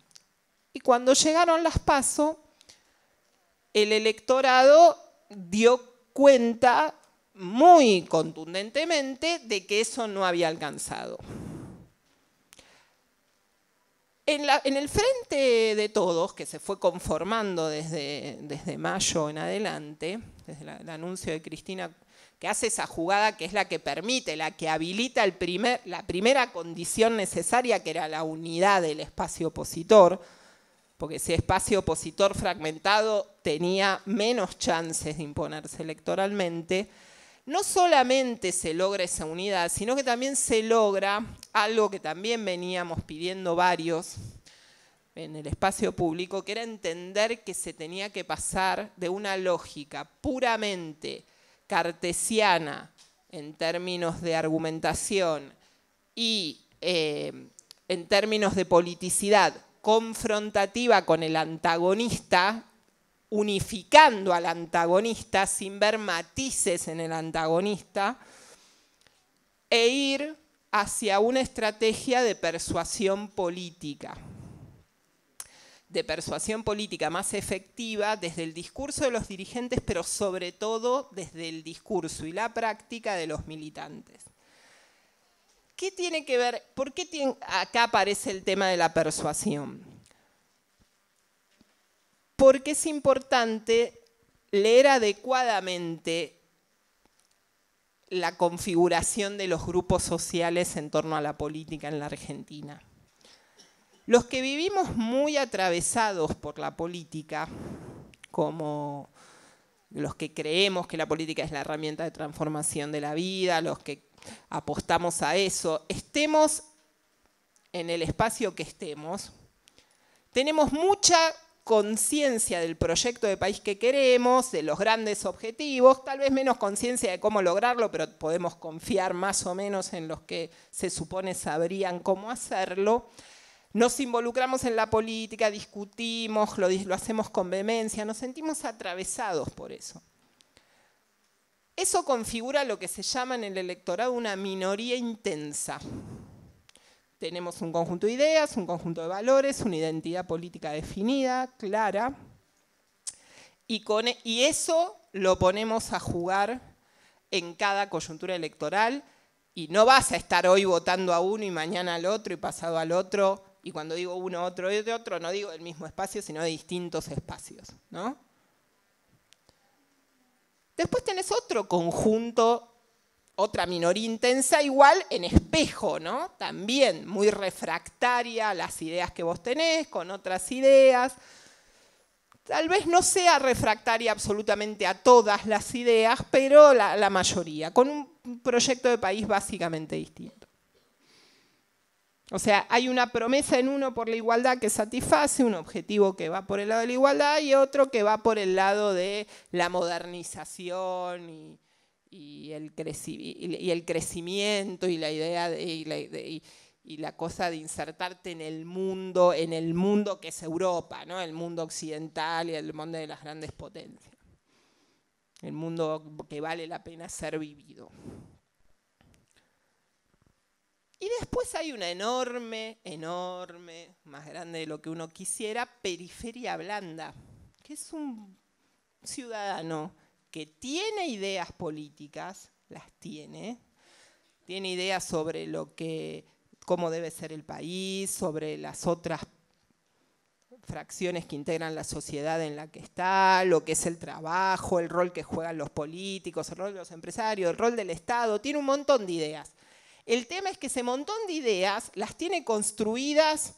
Y cuando llegaron las PASO, el electorado dio cuenta muy contundentemente de que eso no había alcanzado. En, el frente de todos, que se fue conformando desde, mayo en adelante, desde el anuncio de Cristina, que hace esa jugada que es la que permite, la que habilita el primer, la primera condición necesaria, que era la unidad del espacio opositor, porque ese espacio opositor fragmentado tenía menos chances de imponerse electoralmente, no solamente se logra esa unidad, sino que también se logra algo que también veníamos pidiendo varios en el espacio público, que era entender que se tenía que pasar de una lógica puramente cartesiana en términos de argumentación y eh, en términos de politicidad confrontativa con el antagonista, unificando al antagonista sin ver matices en el antagonista, e ir hacia una estrategia de persuasión política de persuasión política más efectiva desde el discurso de los dirigentes, pero sobre todo desde el discurso y la práctica de los militantes. ¿Qué tiene que ver? ¿Por qué acá aparece el tema de la persuasión? Porque es importante leer adecuadamente la configuración de los grupos sociales en torno a la política en la Argentina. Los que vivimos muy atravesados por la política, como los que creemos que la política es la herramienta de transformación de la vida, los que apostamos a eso, estemos en el espacio que estemos, tenemos mucha conciencia del proyecto de país que queremos, de los grandes objetivos, tal vez menos conciencia de cómo lograrlo, pero podemos confiar más o menos en los que se supone sabrían cómo hacerlo. Nos involucramos en la política, discutimos, lo, lo hacemos con vehemencia, nos sentimos atravesados por eso. Eso configura lo que se llama en el electorado una minoría intensa, tenemos un conjunto de ideas, un conjunto de valores, una identidad política definida, clara, e, y, eso lo ponemos a jugar en cada coyuntura electoral y no vas a estar hoy votando a uno y mañana al otro y pasado al otro. Y cuando digo uno, otro y otro, no digo del mismo espacio, sino de distintos espacios. Después tenés otro conjunto otra minoría intensa igual en espejo, ¿no? También muy refractaria a las ideas que vos tenés, con otras ideas. Tal vez no sea refractaria absolutamente a todas las ideas, pero la, la mayoría, con un proyecto de país básicamente distinto. O sea, hay una promesa en uno por la igualdad que satisface, un objetivo que va por el lado de la igualdad y otro que va por el lado de la modernización y y el, y el crecimiento y la idea de, y, la, cosa de insertarte en el mundo, en el mundo que es Europa, ¿no? el mundo occidental y el mundo de las grandes potencias. El mundo que vale la pena ser vivido. Y después hay una enorme, enorme, más grande de lo que uno quisiera, periferia blanda, que es un ciudadano que tiene ideas políticas, las tiene, tiene ideas sobre lo que, cómo debe ser el país, sobre las otras fracciones que integran la sociedad en la que está, lo que es el trabajo, el rol que juegan los políticos, el rol de los empresarios, el rol del Estado, tiene un montón de ideas. El tema es que ese montón de ideas las tiene construidas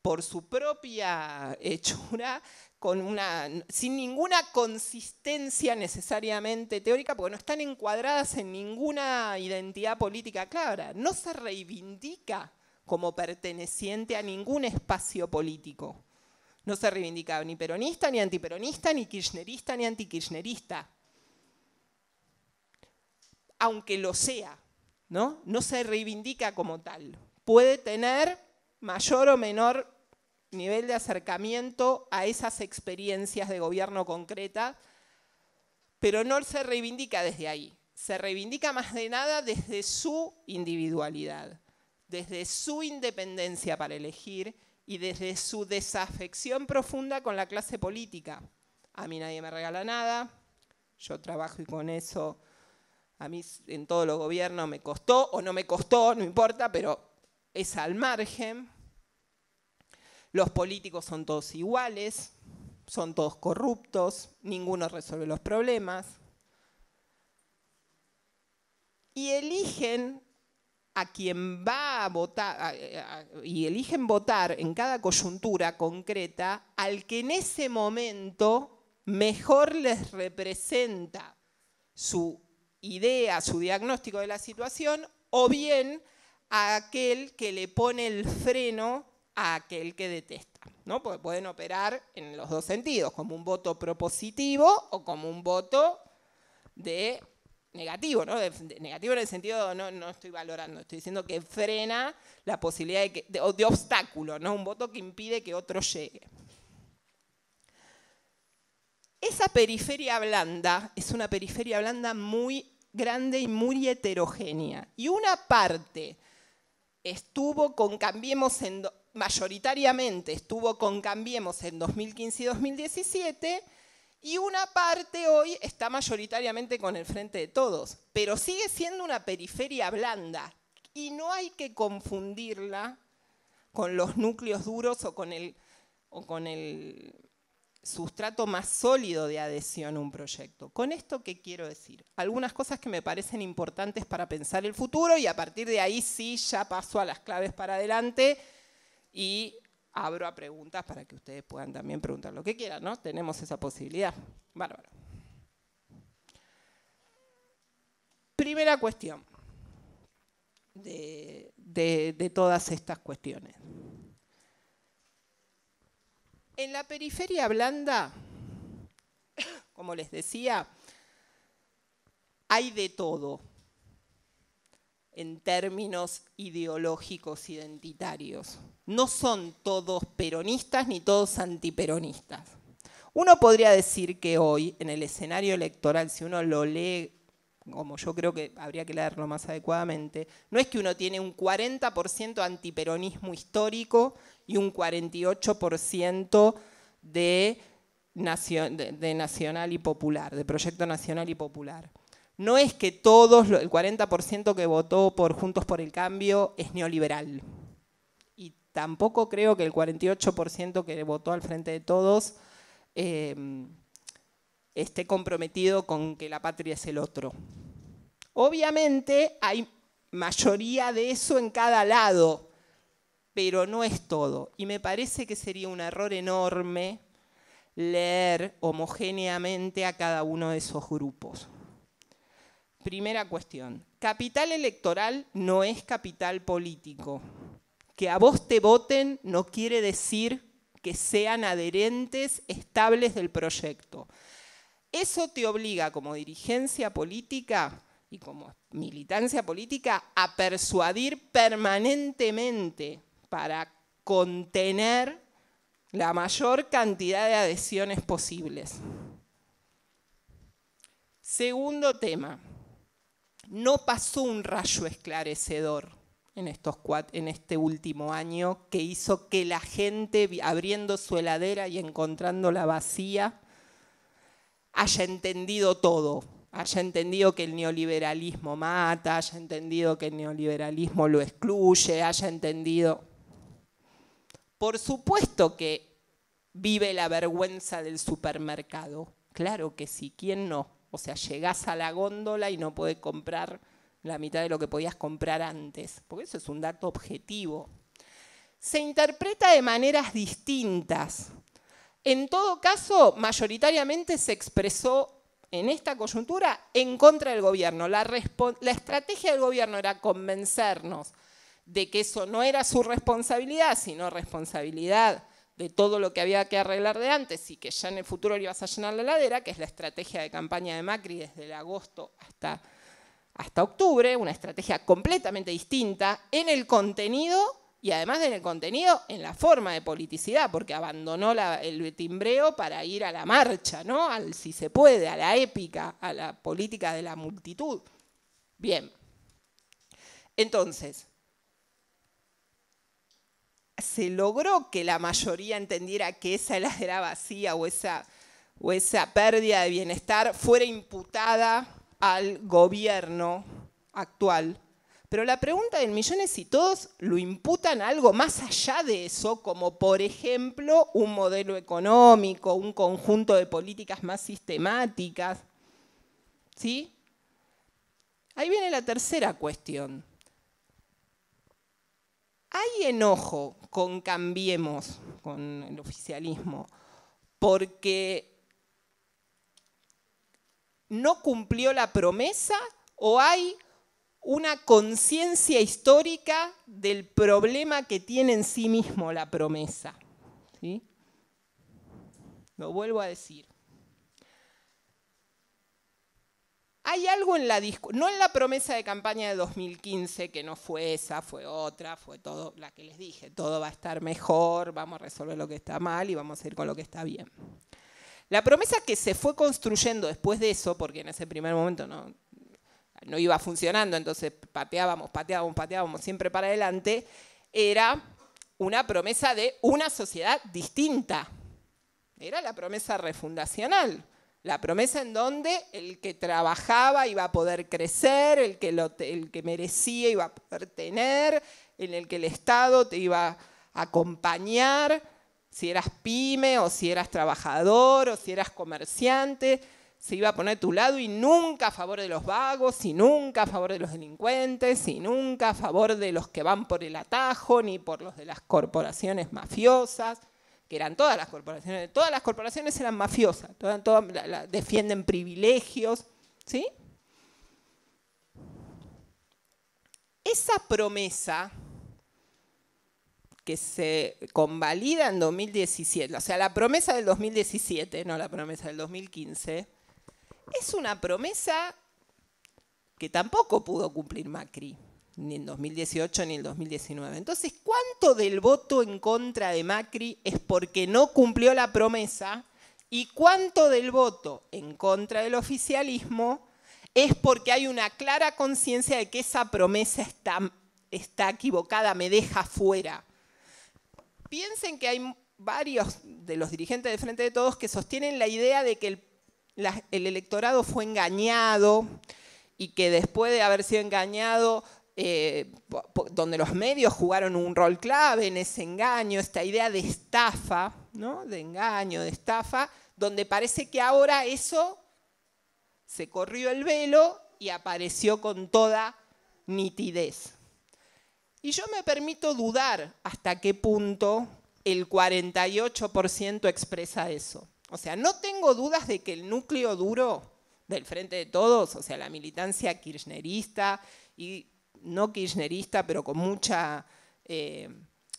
por su propia hechura, una, sin ninguna consistencia necesariamente teórica, porque no están encuadradas en ninguna identidad política clara. No se reivindica como perteneciente a ningún espacio político. No se reivindica ni peronista, ni antiperonista, ni kirchnerista, ni antikirchnerista. Aunque lo sea, ¿no? No se reivindica como tal. Puede tener mayor o menor nivel de acercamiento a esas experiencias de gobierno concreta, pero no se reivindica desde ahí, se reivindica más de nada desde su individualidad, desde su independencia para elegir y desde su desafección profunda con la clase política. A mí nadie me regala nada, yo trabajo y con eso, a mí en todos los gobiernos me costó o no me costó, no importa, pero es al margen los políticos son todos iguales, son todos corruptos, ninguno resuelve los problemas. Y eligen a quien va a votar, y eligen votar en cada coyuntura concreta al que en ese momento mejor les representa su idea, su diagnóstico de la situación, o bien a aquel que le pone el freno a aquel que detesta, ¿no? Porque pueden operar en los dos sentidos, como un voto propositivo o como un voto de negativo, ¿no? negativo en el sentido, no, no estoy valorando, estoy diciendo que frena la posibilidad de, que, obstáculo, ¿no? Un voto que impide que otro llegue. Esa periferia blanda es una periferia blanda muy grande y muy heterogénea. Y una parte estuvo con Cambiemos en, mayoritariamente estuvo con Cambiemos en 2015 y 2017, y una parte hoy está mayoritariamente con el Frente de Todos, pero sigue siendo una periferia blanda, y no hay que confundirla con los núcleos duros o con el, con el sustrato más sólido de adhesión a un proyecto. Con esto, ¿qué quiero decir? Algunas cosas que me parecen importantes para pensar el futuro y a partir de ahí sí ya paso a las claves para adelante y abro a preguntas para que ustedes puedan también preguntar lo que quieran, ¿no? Tenemos esa posibilidad. Bárbaro. Primera cuestión de todas estas cuestiones. En la periferia blanda, como les decía, hay de todo en términos ideológicos identitarios no son todos peronistas ni todos antiperonistas. Uno podría decir que hoy, en el escenario electoral, si uno lo lee como yo creo que habría que leerlo más adecuadamente, no es que uno tiene un 40% antiperonismo histórico y un 48% de, nacional y popular, de proyecto nacional y popular. No es que todos, el 40% que votó por Juntos por el Cambio es neoliberal. Tampoco creo que el 48% que votó al frente de todos em, esté comprometido con que la patria es el otro. Obviamente hay mayoría de eso en cada lado, pero no es todo. Y me parece que sería un error enorme leer homogéneamente a cada uno de esos grupos. Primera cuestión, capital electoral no es capital político. Que a vos te voten no quiere decir que sean adherentes estables del proyecto. Eso te obliga como dirigencia política y como militancia política a persuadir permanentemente para contener la mayor cantidad de adhesiones posibles. Segundo tema, no pasó un rayo esclarecedor en, estos en este último año que hizo que la gente, abriendo su heladera y encontrándola vacía, haya entendido todo, haya entendido que el neoliberalismo mata, haya entendido que el neoliberalismo lo excluye, haya entendido... Por supuesto que vive la vergüenza del supermercado, claro que sí, ¿quién no? O sea, llegás a la góndola y no puede comprar la mitad de lo que podías comprar antes, porque eso es un dato objetivo. Se interpreta de maneras distintas. En todo caso, mayoritariamente se expresó en esta coyuntura en contra del gobierno. La, estrategia del gobierno era convencernos de que eso no era su responsabilidad, sino responsabilidad de todo lo que había que arreglar de antes y que ya en el futuro le ibas a llenar la ladera, que es la estrategia de campaña de Macri desde el agosto hasta hasta octubre, una estrategia completamente distinta en el contenido y además en el contenido, en la forma de politicidad, porque abandonó el timbreo para ir a la marcha, ¿no? Al si se puede, a la épica, a la política de la multitud. Bien. Entonces, se logró que la mayoría entendiera que esa heladera vacía o esa, o esa pérdida de bienestar fuera imputada al gobierno actual. Pero la pregunta del millones es todos lo imputan algo más allá de eso, como por ejemplo un modelo económico, un conjunto de políticas más sistemáticas. ¿Sí? Ahí viene la tercera cuestión. Hay enojo con Cambiemos, con el oficialismo, porque no cumplió la promesa o hay una conciencia histórica del problema que tiene en sí mismo la promesa. ¿Sí? Lo vuelvo a decir. Hay algo en la no en la promesa de campaña de 2015, que no fue esa, fue otra, fue todo la que les dije, todo va a estar mejor, vamos a resolver lo que está mal y vamos a ir con lo que está bien. La promesa que se fue construyendo después de eso, porque en ese primer momento no, no iba funcionando, entonces pateábamos, pateábamos, pateábamos siempre para adelante, era una promesa de una sociedad distinta. Era la promesa refundacional, la promesa en donde el que trabajaba iba a poder crecer, el que, el que merecía iba a poder tener, en el que el Estado te iba a acompañar si eras pyme o si eras trabajador o si eras comerciante, se iba a poner a tu lado y nunca a favor de los vagos, y nunca a favor de los delincuentes, y nunca a favor de los que van por el atajo, ni por los de las corporaciones mafiosas, que eran todas las corporaciones, todas las corporaciones eran mafiosas, defienden privilegios, ¿sí? Esa promesa que se convalida en 2017, o sea, la promesa del 2017, no la promesa del 2015, es una promesa que tampoco pudo cumplir Macri, ni en 2018 ni en 2019. Entonces, ¿cuánto del voto en contra de Macri es porque no cumplió la promesa? ¿Y cuánto del voto en contra del oficialismo es porque hay una clara conciencia de que esa promesa está, está equivocada, me deja fuera? piensen que hay varios de los dirigentes de Frente de Todos que sostienen la idea de que el, electorado fue engañado y que después de haber sido engañado, eh, donde los medios jugaron un rol clave en ese engaño, esta idea de estafa, ¿no? de engaño, de estafa, donde parece que ahora eso se corrió el velo y apareció con toda nitidez. Y yo me permito dudar hasta qué punto el 48% expresa eso. O sea, no tengo dudas de que el núcleo duro del Frente de Todos, o sea, la militancia kirchnerista y no kirchnerista, pero con mucha eh,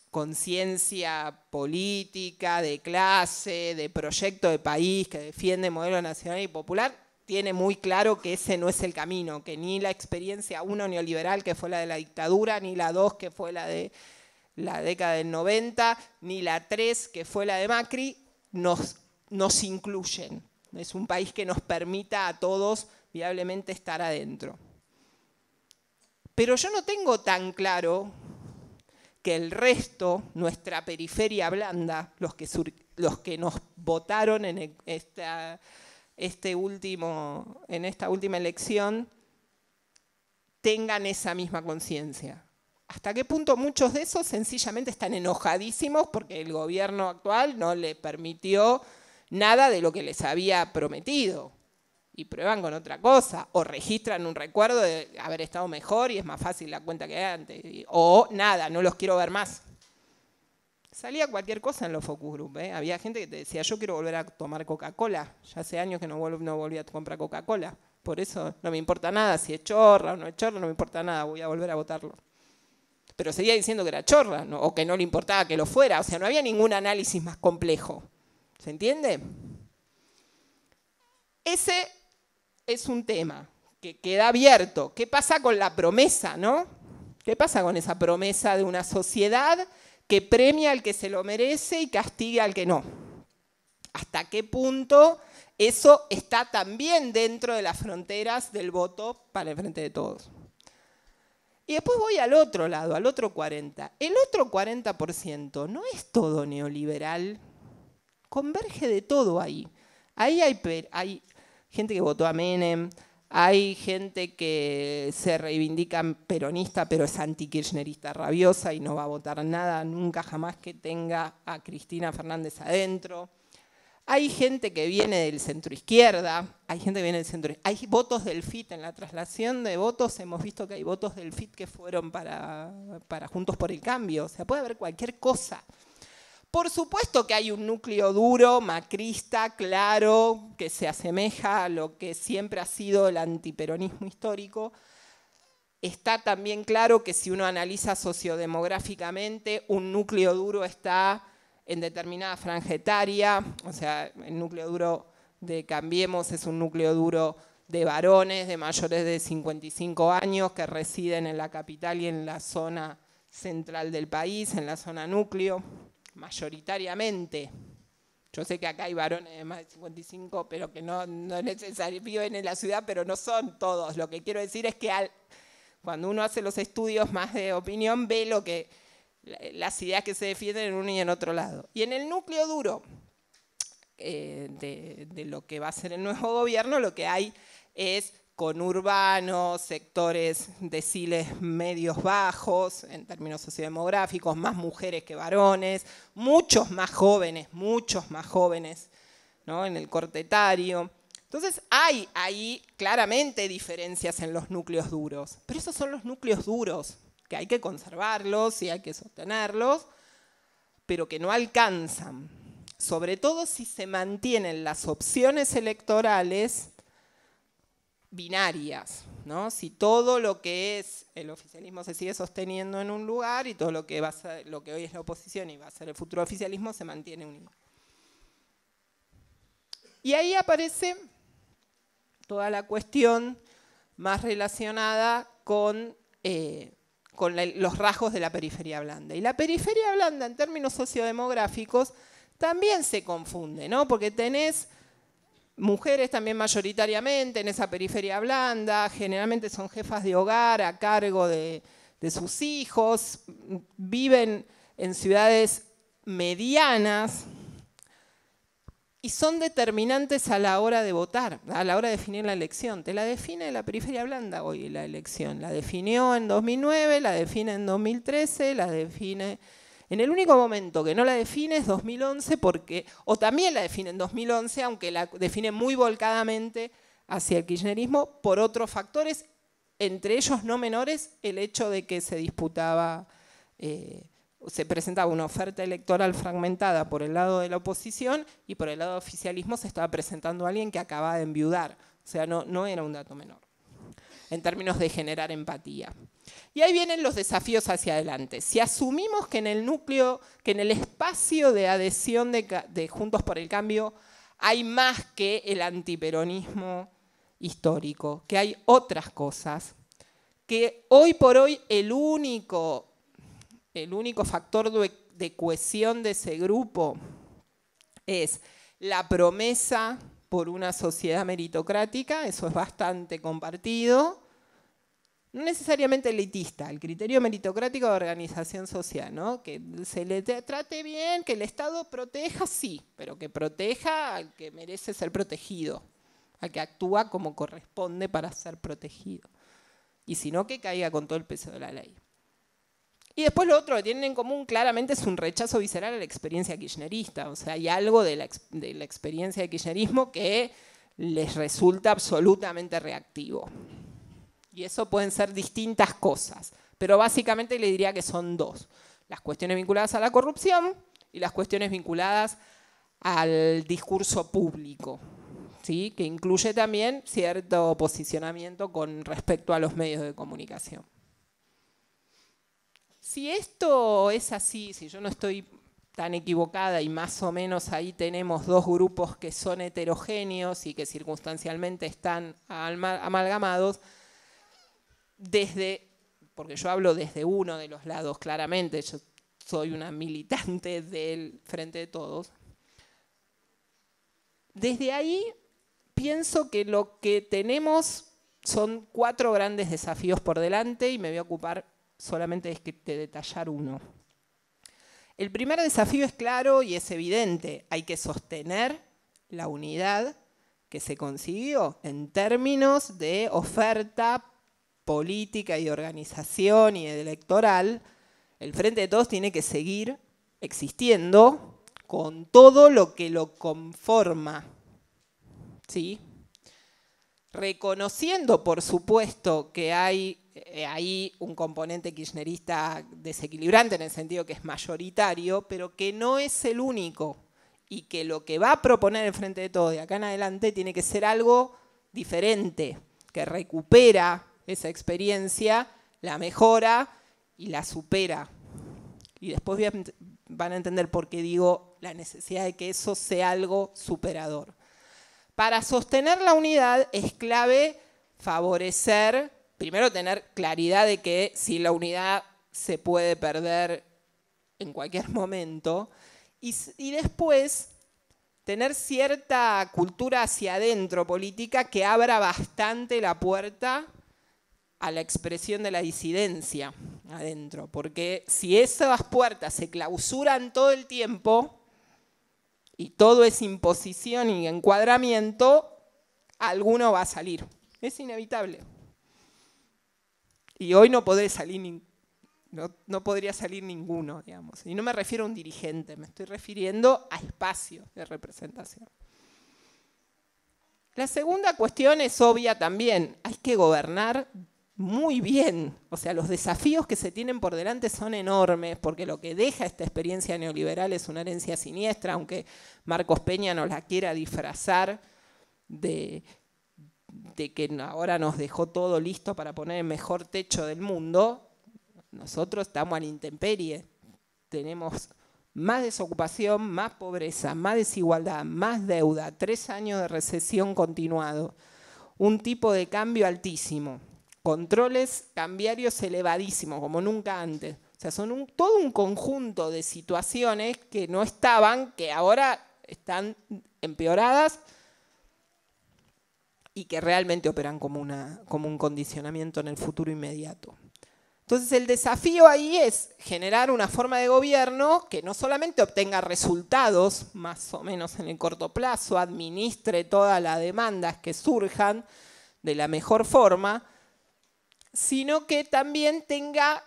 conciencia política, de clase, de proyecto de país, que defiende modelo nacional y popular, tiene muy claro que ese no es el camino, que ni la experiencia 1 neoliberal, que fue la de la dictadura, ni la 2, que fue la de la década del 90, ni la 3, que fue la de Macri, nos, nos incluyen. Es un país que nos permita a todos viablemente estar adentro. Pero yo no tengo tan claro que el resto, nuestra periferia blanda, los que, los que nos votaron en e, esta este último, en esta última elección tengan esa misma conciencia. ¿Hasta qué punto muchos de esos sencillamente están enojadísimos porque el gobierno actual no le permitió nada de lo que les había prometido? Y prueban con otra cosa, o registran un recuerdo de haber estado mejor y es más fácil la cuenta que antes, o nada, no los quiero ver más. Salía cualquier cosa en los focus group. ¿eh? Había gente que te decía, yo quiero volver a tomar Coca-Cola. Ya hace años que no, no volví a comprar Coca-Cola. Por eso no me importa nada si es chorra o no es chorra, no me importa nada, voy a volver a votarlo. Pero seguía diciendo que era chorra o que no le importaba que lo fuera. O sea, no había ningún análisis más complejo. ¿Se entiende? Ese es un tema que queda abierto. ¿Qué pasa con la promesa, no? ¿Qué pasa con esa promesa de una sociedad que premia al que se lo merece y castiga al que no. ¿Hasta qué punto eso está también dentro de las fronteras del voto para el frente de todos? Y después voy al otro lado, al otro 40. El otro 40% no es todo neoliberal. Converge de todo ahí. Ahí hay, hay gente que votó a Menem, hay gente que se reivindica peronista, pero es anti-kirchnerista rabiosa y no va a votar nada nunca jamás que tenga a Cristina Fernández adentro. Hay gente que viene del centro izquierda, hay gente que viene del centro Hay votos del FIT en la traslación de votos, hemos visto que hay votos del FIT que fueron para, para Juntos por el Cambio. O sea, puede haber cualquier cosa. Por supuesto que hay un núcleo duro, macrista, claro, que se asemeja a lo que siempre ha sido el antiperonismo histórico. Está también claro que si uno analiza sociodemográficamente, un núcleo duro está en determinada franja o sea, el núcleo duro de Cambiemos es un núcleo duro de varones de mayores de 55 años que residen en la capital y en la zona central del país, en la zona núcleo mayoritariamente. Yo sé que acá hay varones de más de 55, pero que no, no es necesario, viven en la ciudad, pero no son todos. Lo que quiero decir es que al, cuando uno hace los estudios más de opinión, ve lo que las ideas que se defienden en uno y en otro lado. Y en el núcleo duro eh, de, de lo que va a ser el nuevo gobierno, lo que hay es con urbanos, sectores deciles medios bajos, en términos sociodemográficos, más mujeres que varones, muchos más jóvenes, muchos más jóvenes ¿no? en el cortetario. Entonces hay ahí claramente diferencias en los núcleos duros, pero esos son los núcleos duros, que hay que conservarlos y hay que sostenerlos, pero que no alcanzan, sobre todo si se mantienen las opciones electorales binarias, ¿no? Si todo lo que es el oficialismo se sigue sosteniendo en un lugar y todo lo que va lo que hoy es la oposición y va a ser el futuro oficialismo se mantiene unido. Y ahí aparece toda la cuestión más relacionada con, eh, con los rasgos de la periferia blanda. Y la periferia blanda, en términos sociodemográficos, también se confunde, ¿no? Porque tenés Mujeres también mayoritariamente en esa periferia blanda, generalmente son jefas de hogar a cargo de, sus hijos, viven en ciudades medianas y son determinantes a la hora de votar, a la hora de definir la elección. Te la define la periferia blanda hoy la elección. La definió en 2009, la define en 2013, la define en el único momento que no la define es 2011, porque, o también la define en 2011, aunque la define muy volcadamente hacia el kirchnerismo, por otros factores, entre ellos no menores, el hecho de que se disputaba, eh, se presentaba una oferta electoral fragmentada por el lado de la oposición y por el lado oficialismo se estaba presentando alguien que acababa de enviudar. O sea, no era un dato menor en términos de generar empatía. Y ahí vienen los desafíos hacia adelante. Si asumimos que en el núcleo, que en el espacio de adhesión de, Juntos por el Cambio hay más que el antiperonismo histórico, que hay otras cosas, que hoy por hoy el único, el único factor de, de cohesión de ese grupo es la promesa por una sociedad meritocrática, eso es bastante compartido, no necesariamente elitista, el criterio meritocrático de organización social, ¿no? que se le trate bien, que el Estado proteja, sí, pero que proteja al que merece ser protegido, al que actúa como corresponde para ser protegido, y si no, que caiga con todo el peso de la ley. Y después lo otro que tienen en común claramente es un rechazo visceral a la experiencia kirchnerista. O sea, hay algo de la, de la experiencia de kirchnerismo que les resulta absolutamente reactivo. Y eso pueden ser distintas cosas, pero básicamente le diría que son dos. Las cuestiones vinculadas a la corrupción y las cuestiones vinculadas al discurso público, ¿sí? que incluye también cierto posicionamiento con respecto a los medios de comunicación si esto es así, si yo no estoy tan equivocada y más o menos ahí tenemos dos grupos que son heterogéneos y que circunstancialmente están amalgamados, desde, porque yo hablo desde uno de los lados claramente, yo soy una militante del Frente de Todos, desde ahí pienso que lo que tenemos son cuatro grandes desafíos por delante y me voy a ocupar solamente es que detallar uno. El primer desafío es claro y es evidente, hay que sostener la unidad que se consiguió en términos de oferta política y de organización y electoral. El Frente de Todos tiene que seguir existiendo con todo lo que lo conforma. ¿Sí? Reconociendo, por supuesto, que hay eh, hay un componente kirchnerista desequilibrante en el sentido que es mayoritario, pero que no es el único y que lo que va a proponer el Frente de Todos de acá en adelante tiene que ser algo diferente, que recupera esa experiencia, la mejora y la supera. Y después van a entender por qué digo la necesidad de que eso sea algo superador. Para sostener la unidad es clave favorecer primero tener claridad de que si la unidad se puede perder en cualquier momento, y, después tener cierta cultura hacia adentro política que abra bastante la puerta a la expresión de la disidencia adentro, porque si esas puertas se clausuran todo el tiempo y todo es imposición y encuadramiento, alguno va a salir. Es inevitable. Y hoy no, salir no, podría salir ninguno, digamos. Y no me refiero a un dirigente, me estoy refiriendo a espacios de representación. La segunda cuestión es obvia también. Hay que gobernar muy bien. O sea, los desafíos que se tienen por delante son enormes, porque lo que deja esta experiencia neoliberal es una herencia siniestra, aunque Marcos Peña no la quiera disfrazar de que ahora nos dejó todo listo para poner el mejor techo del mundo, nosotros estamos a intemperie. Tenemos más desocupación, más pobreza, más desigualdad, más deuda, tres años de recesión continuado, un tipo de cambio altísimo, controles cambiarios elevadísimos, como nunca antes. O sea, son todo un conjunto de situaciones que no estaban, que ahora están empeoradas y que realmente operan como, una, como un condicionamiento en el futuro inmediato. Entonces el desafío ahí es generar una forma de gobierno que no solamente obtenga resultados, más o menos en el corto plazo, administre todas las demandas que surjan de la mejor forma, sino que también tenga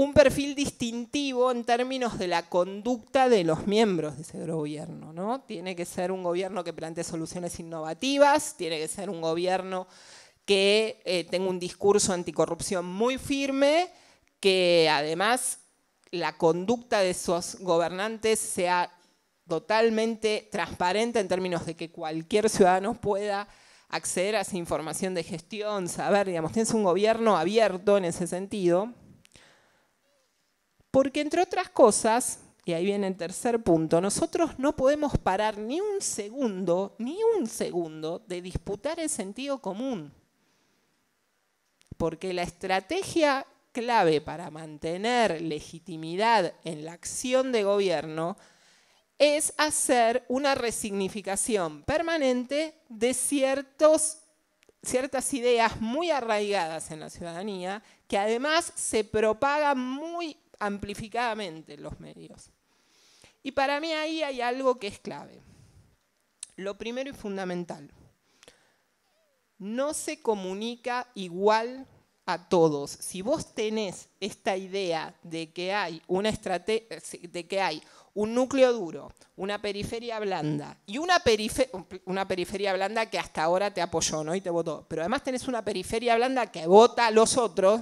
un perfil distintivo en términos de la conducta de los miembros de ese gobierno. ¿no? Tiene que ser un gobierno que plantee soluciones innovativas, tiene que ser un gobierno que eh, tenga un discurso anticorrupción muy firme, que además la conducta de esos gobernantes sea totalmente transparente en términos de que cualquier ciudadano pueda acceder a esa información de gestión, saber, digamos, tienes un gobierno abierto en ese sentido. Porque entre otras cosas, y ahí viene el tercer punto, nosotros no podemos parar ni un segundo, ni un segundo de disputar el sentido común. Porque la estrategia clave para mantener legitimidad en la acción de gobierno es hacer una resignificación permanente de ciertos, ciertas ideas muy arraigadas en la ciudadanía que además se propagan muy amplificadamente en los medios. Y para mí ahí hay algo que es clave. Lo primero y fundamental. No se comunica igual a todos. Si vos tenés esta idea de que hay una de que hay un núcleo duro, una periferia blanda y una, una periferia blanda que hasta ahora te apoyó ¿no? y te votó, pero además tenés una periferia blanda que vota a los otros,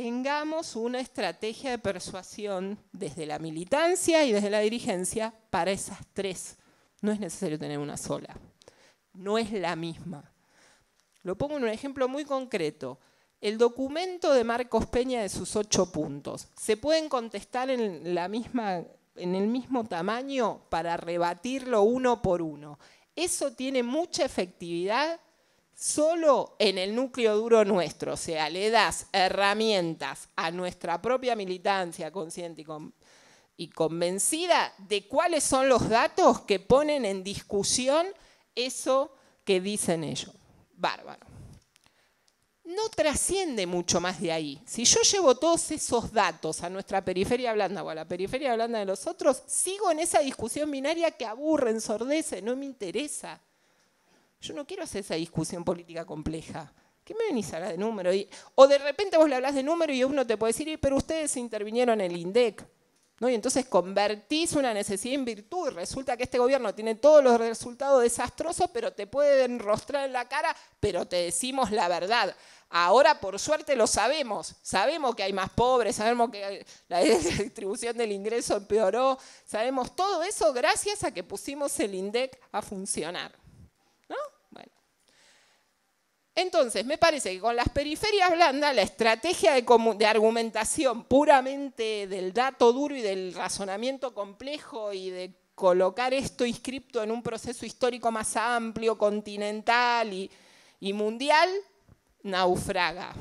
tengamos una estrategia de persuasión desde la militancia y desde la dirigencia para esas tres. No es necesario tener una sola, no es la misma. Lo pongo en un ejemplo muy concreto. El documento de Marcos Peña de sus ocho puntos, ¿se pueden contestar en, la misma, en el mismo tamaño para rebatirlo uno por uno? Eso tiene mucha efectividad solo en el núcleo duro nuestro, o sea, le das herramientas a nuestra propia militancia consciente y, convencida de cuáles son los datos que ponen en discusión eso que dicen ellos. Bárbaro. No trasciende mucho más de ahí. Si yo llevo todos esos datos a nuestra periferia blanda o a la periferia blanda de los otros, sigo en esa discusión binaria que aburre, ensordece, no me interesa. Yo no quiero hacer esa discusión política compleja. ¿Qué me venís a hablar de número? o de repente vos le hablas de número y uno te puede decir, pero ustedes intervinieron en el INDEC. ¿No? Y entonces convertís una necesidad en virtud. Resulta que este gobierno tiene todos los resultados desastrosos, pero te pueden rostrar en la cara, pero te decimos la verdad. Ahora, por suerte, lo sabemos. Sabemos que hay más pobres, sabemos que la distribución del ingreso empeoró, sabemos todo eso gracias a que pusimos el INDEC a funcionar. Entonces, me parece que con las periferias blandas, la estrategia de, argumentación puramente del dato duro y del razonamiento complejo y de colocar esto inscripto en un proceso histórico más amplio, continental y, y mundial, naufraga.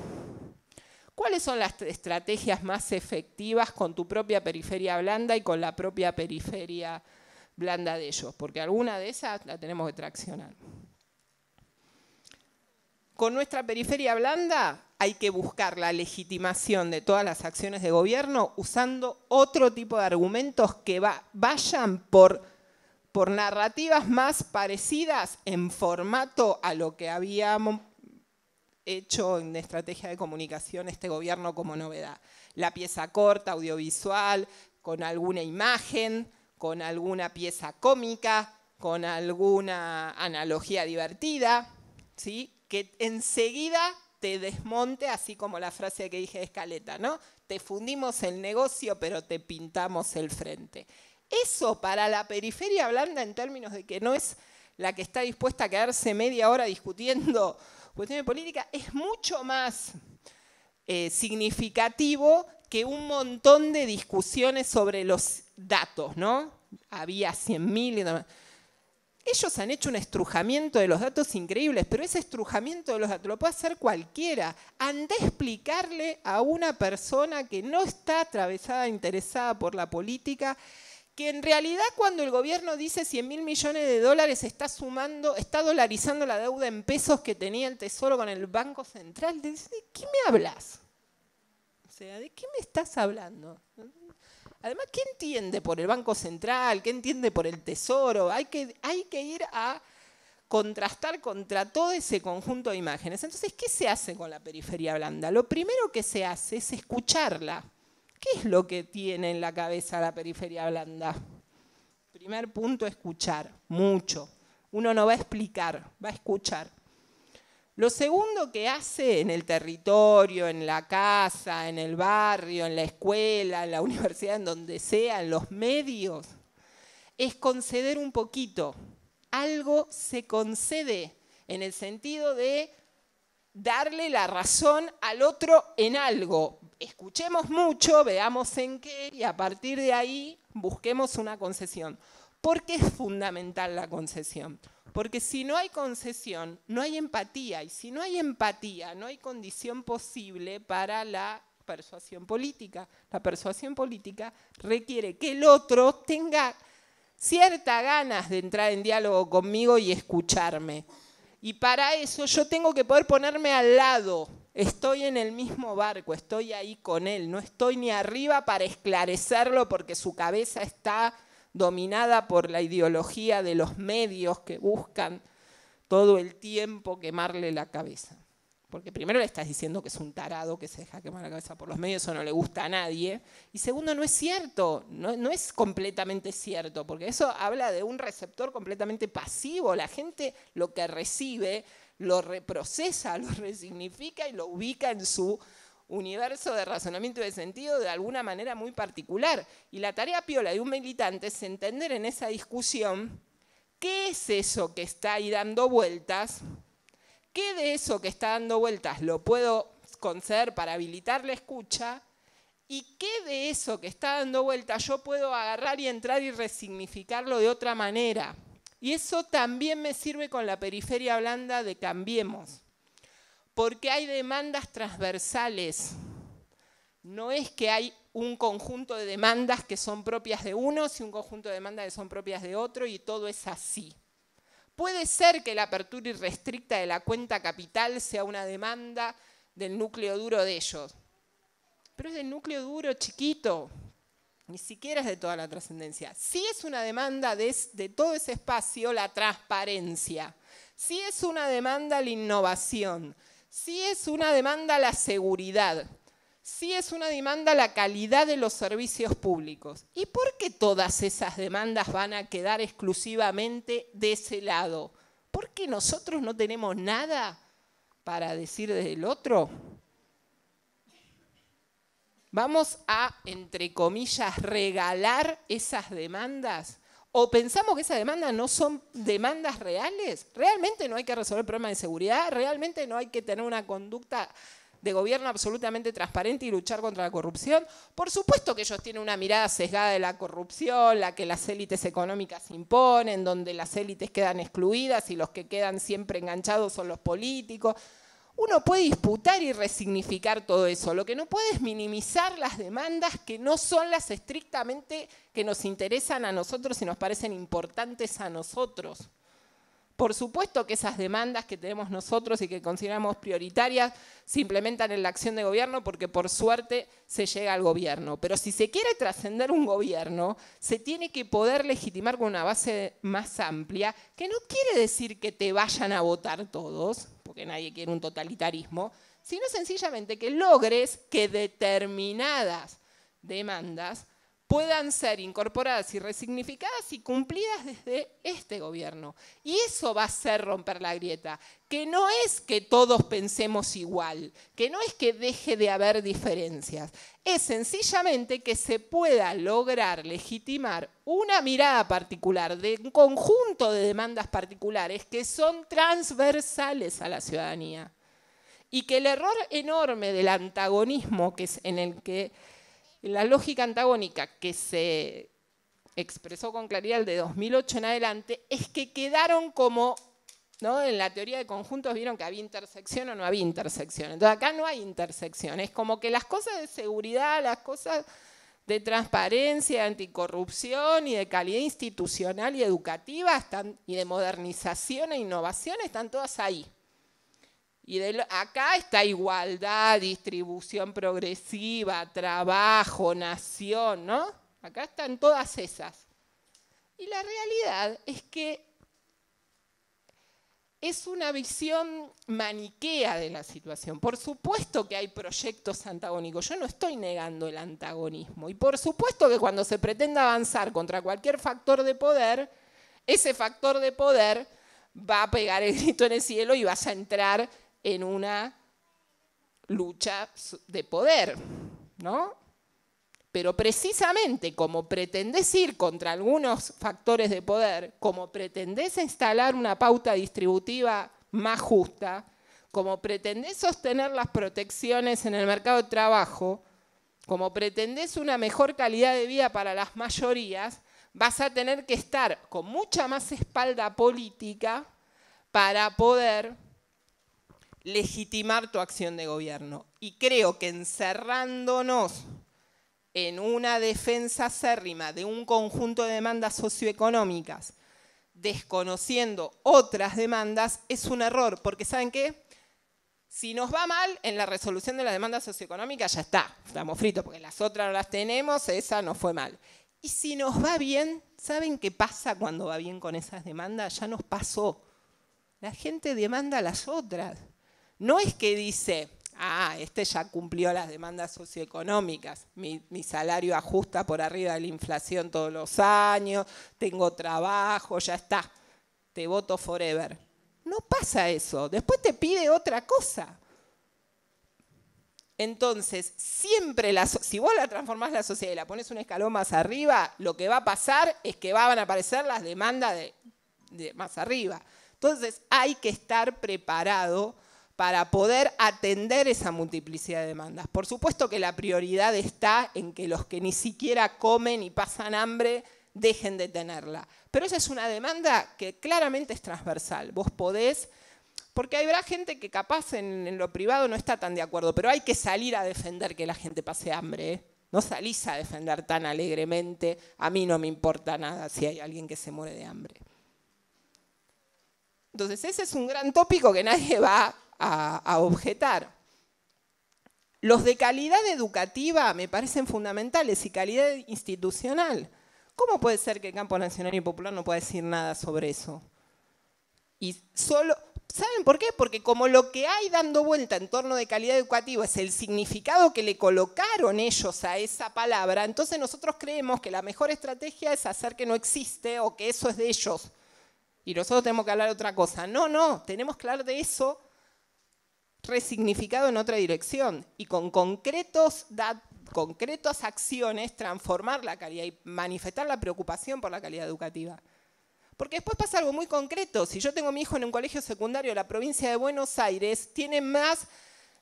¿Cuáles son las estrategias más efectivas con tu propia periferia blanda y con la propia periferia blanda de ellos? Porque alguna de esas la tenemos que traccionar con nuestra periferia blanda hay que buscar la legitimación de todas las acciones de gobierno usando otro tipo de argumentos que vayan por, por narrativas más parecidas en formato a lo que habíamos hecho en estrategia de comunicación este gobierno como novedad. La pieza corta, audiovisual, con alguna imagen, con alguna pieza cómica, con alguna analogía divertida, ¿sí? que enseguida te desmonte, así como la frase que dije de Escaleta, ¿no? Te fundimos el negocio, pero te pintamos el frente. Eso para la periferia blanda en términos de que no es la que está dispuesta a quedarse media hora discutiendo cuestiones políticas, es mucho más eh, significativo que un montón de discusiones sobre los datos, ¿no? Había 100.000 y ellos han hecho un estrujamiento de los datos increíbles, pero ese estrujamiento de los datos lo puede hacer cualquiera. Han de explicarle a una persona que no está atravesada, interesada por la política, que en realidad cuando el gobierno dice 100 mil millones de dólares está sumando, está dolarizando la deuda en pesos que tenía el Tesoro con el Banco Central, ¿de qué me hablas? O sea, ¿de qué me estás hablando? Además, ¿qué entiende por el Banco Central? ¿Qué entiende por el Tesoro? Hay que, hay que ir a contrastar contra todo ese conjunto de imágenes. Entonces, ¿qué se hace con la periferia blanda? Lo primero que se hace es escucharla. ¿Qué es lo que tiene en la cabeza la periferia blanda? Primer punto, escuchar, mucho. Uno no va a explicar, va a escuchar. Lo segundo que hace en el territorio, en la casa, en el barrio, en la escuela, en la universidad, en donde sea, en los medios, es conceder un poquito. Algo se concede en el sentido de darle la razón al otro en algo. Escuchemos mucho, veamos en qué y a partir de ahí busquemos una concesión. ¿Por qué es fundamental la concesión? Porque si no hay concesión, no hay empatía. Y si no hay empatía, no hay condición posible para la persuasión política. La persuasión política requiere que el otro tenga cierta ganas de entrar en diálogo conmigo y escucharme. Y para eso yo tengo que poder ponerme al lado. Estoy en el mismo barco, estoy ahí con él. No estoy ni arriba para esclarecerlo porque su cabeza está dominada por la ideología de los medios que buscan todo el tiempo quemarle la cabeza. Porque primero le estás diciendo que es un tarado que se deja quemar la cabeza por los medios, eso no le gusta a nadie. Y segundo, no es cierto, no, no, es completamente cierto, porque eso habla de un receptor completamente pasivo. La gente lo que recibe lo reprocesa, lo resignifica y lo ubica en su universo de razonamiento y de sentido de alguna manera muy particular. Y la tarea piola de un militante es entender en esa discusión qué es eso que está ahí dando vueltas, qué de eso que está dando vueltas lo puedo conceder para habilitar la escucha y qué de eso que está dando vueltas yo puedo agarrar y entrar y resignificarlo de otra manera. Y eso también me sirve con la periferia blanda de Cambiemos porque hay demandas transversales. No es que hay un conjunto de demandas que son propias de uno y un conjunto de demandas que son propias de otro y todo es así. Puede ser que la apertura irrestricta de la cuenta capital sea una demanda del núcleo duro de ellos, pero es del núcleo duro chiquito, ni siquiera es de toda la trascendencia. Sí es una demanda de, de todo ese espacio la transparencia, sí es una demanda la innovación, si es una demanda la seguridad, si es una demanda la calidad de los servicios públicos. ¿Y por qué todas esas demandas van a quedar exclusivamente de ese lado? ¿Por qué nosotros no tenemos nada para decir del otro? Vamos a, entre comillas, regalar esas demandas o pensamos que esas demandas no son demandas reales. Realmente no hay que resolver problemas de seguridad, realmente no hay que tener una conducta de gobierno absolutamente transparente y luchar contra la corrupción. Por supuesto que ellos tienen una mirada sesgada de la corrupción, la que las élites económicas imponen, donde las élites quedan excluidas y los que quedan siempre enganchados son los políticos. Uno puede disputar y resignificar todo eso. Lo que no puede es minimizar las demandas que no son las estrictamente que nos interesan a nosotros y nos parecen importantes a nosotros. Por supuesto que esas demandas que tenemos nosotros y que consideramos prioritarias se implementan en la acción de gobierno porque por suerte se llega al gobierno. Pero si se quiere trascender un gobierno, se tiene que poder legitimar con una base más amplia, que no quiere decir que te vayan a votar todos, que nadie quiere un totalitarismo, sino sencillamente que logres que determinadas demandas puedan ser incorporadas y resignificadas y cumplidas desde este gobierno. Y eso va a ser romper la grieta, que no es que todos pensemos igual, que no es que deje de haber diferencias, es sencillamente que se pueda lograr legitimar una mirada particular de un conjunto de demandas particulares que son transversales a la ciudadanía. Y que el error enorme del antagonismo que es en el que la lógica antagónica que se expresó con claridad de 2008 en adelante es que quedaron como, ¿no? en la teoría de conjuntos vieron que había intersección o no había intersección. Entonces acá no hay intersección, es como que las cosas de seguridad, las cosas de transparencia, de anticorrupción y de calidad institucional y educativa están, y de modernización e innovación están todas ahí. Y acá está igualdad, distribución progresiva, trabajo, nación, ¿no? Acá están todas esas. Y la realidad es que es una visión maniquea de la situación. Por supuesto que hay proyectos antagónicos, yo no estoy negando el antagonismo. Y por supuesto que cuando se pretenda avanzar contra cualquier factor de poder, ese factor de poder va a pegar el grito en el cielo y vas a entrar en una lucha de poder, ¿no? Pero precisamente como pretendés ir contra algunos factores de poder, como pretendés instalar una pauta distributiva más justa, como pretendés sostener las protecciones en el mercado de trabajo, como pretendés una mejor calidad de vida para las mayorías, vas a tener que estar con mucha más espalda política para poder legitimar tu acción de gobierno. Y creo que encerrándonos en una defensa acérrima de un conjunto de demandas socioeconómicas, desconociendo otras demandas, es un error, porque ¿saben qué? Si nos va mal en la resolución de las demandas socioeconómicas, ya está, estamos fritos, porque las otras no las tenemos, esa no fue mal. Y si nos va bien, ¿saben qué pasa cuando va bien con esas demandas? Ya nos pasó. La gente demanda las otras. No es que dice, ah, este ya cumplió las demandas socioeconómicas, mi, salario ajusta por arriba de la inflación todos los años, tengo trabajo, ya está, te voto forever. No pasa eso, después te pide otra cosa. Entonces, siempre, la, si vos la transformás la sociedad y la pones un escalón más arriba, lo que va a pasar es que van a aparecer las demandas de más arriba. Entonces, hay que estar preparado para poder atender esa multiplicidad de demandas. Por supuesto que la prioridad está en que los que ni siquiera comen y pasan hambre dejen de tenerla. Pero esa es una demanda que claramente es transversal. Vos podés, porque habrá gente que capaz en, lo privado no está tan de acuerdo, pero hay que salir a defender que la gente pase hambre. ¿eh? No salís a defender tan alegremente, a mí no me importa nada si hay alguien que se muere de hambre. Entonces ese es un gran tópico que nadie va a, objetar. Los de calidad educativa me parecen fundamentales y calidad institucional. ¿Cómo puede ser que el Campo Nacional y Popular no pueda decir nada sobre eso? Y solo, ¿saben por qué? Porque como lo que hay dando vuelta en torno de calidad educativa es el significado que le colocaron ellos a esa palabra, entonces nosotros creemos que la mejor estrategia es hacer que no existe o que eso es de ellos. Y nosotros tenemos que hablar de otra cosa. No, no, tenemos claro de eso resignificado en otra dirección y con concretos concretas acciones, transformar la calidad y manifestar la preocupación por la calidad educativa. Porque después pasa algo muy concreto. Si yo tengo a mi hijo en un colegio secundario de la provincia de Buenos Aires, tiene más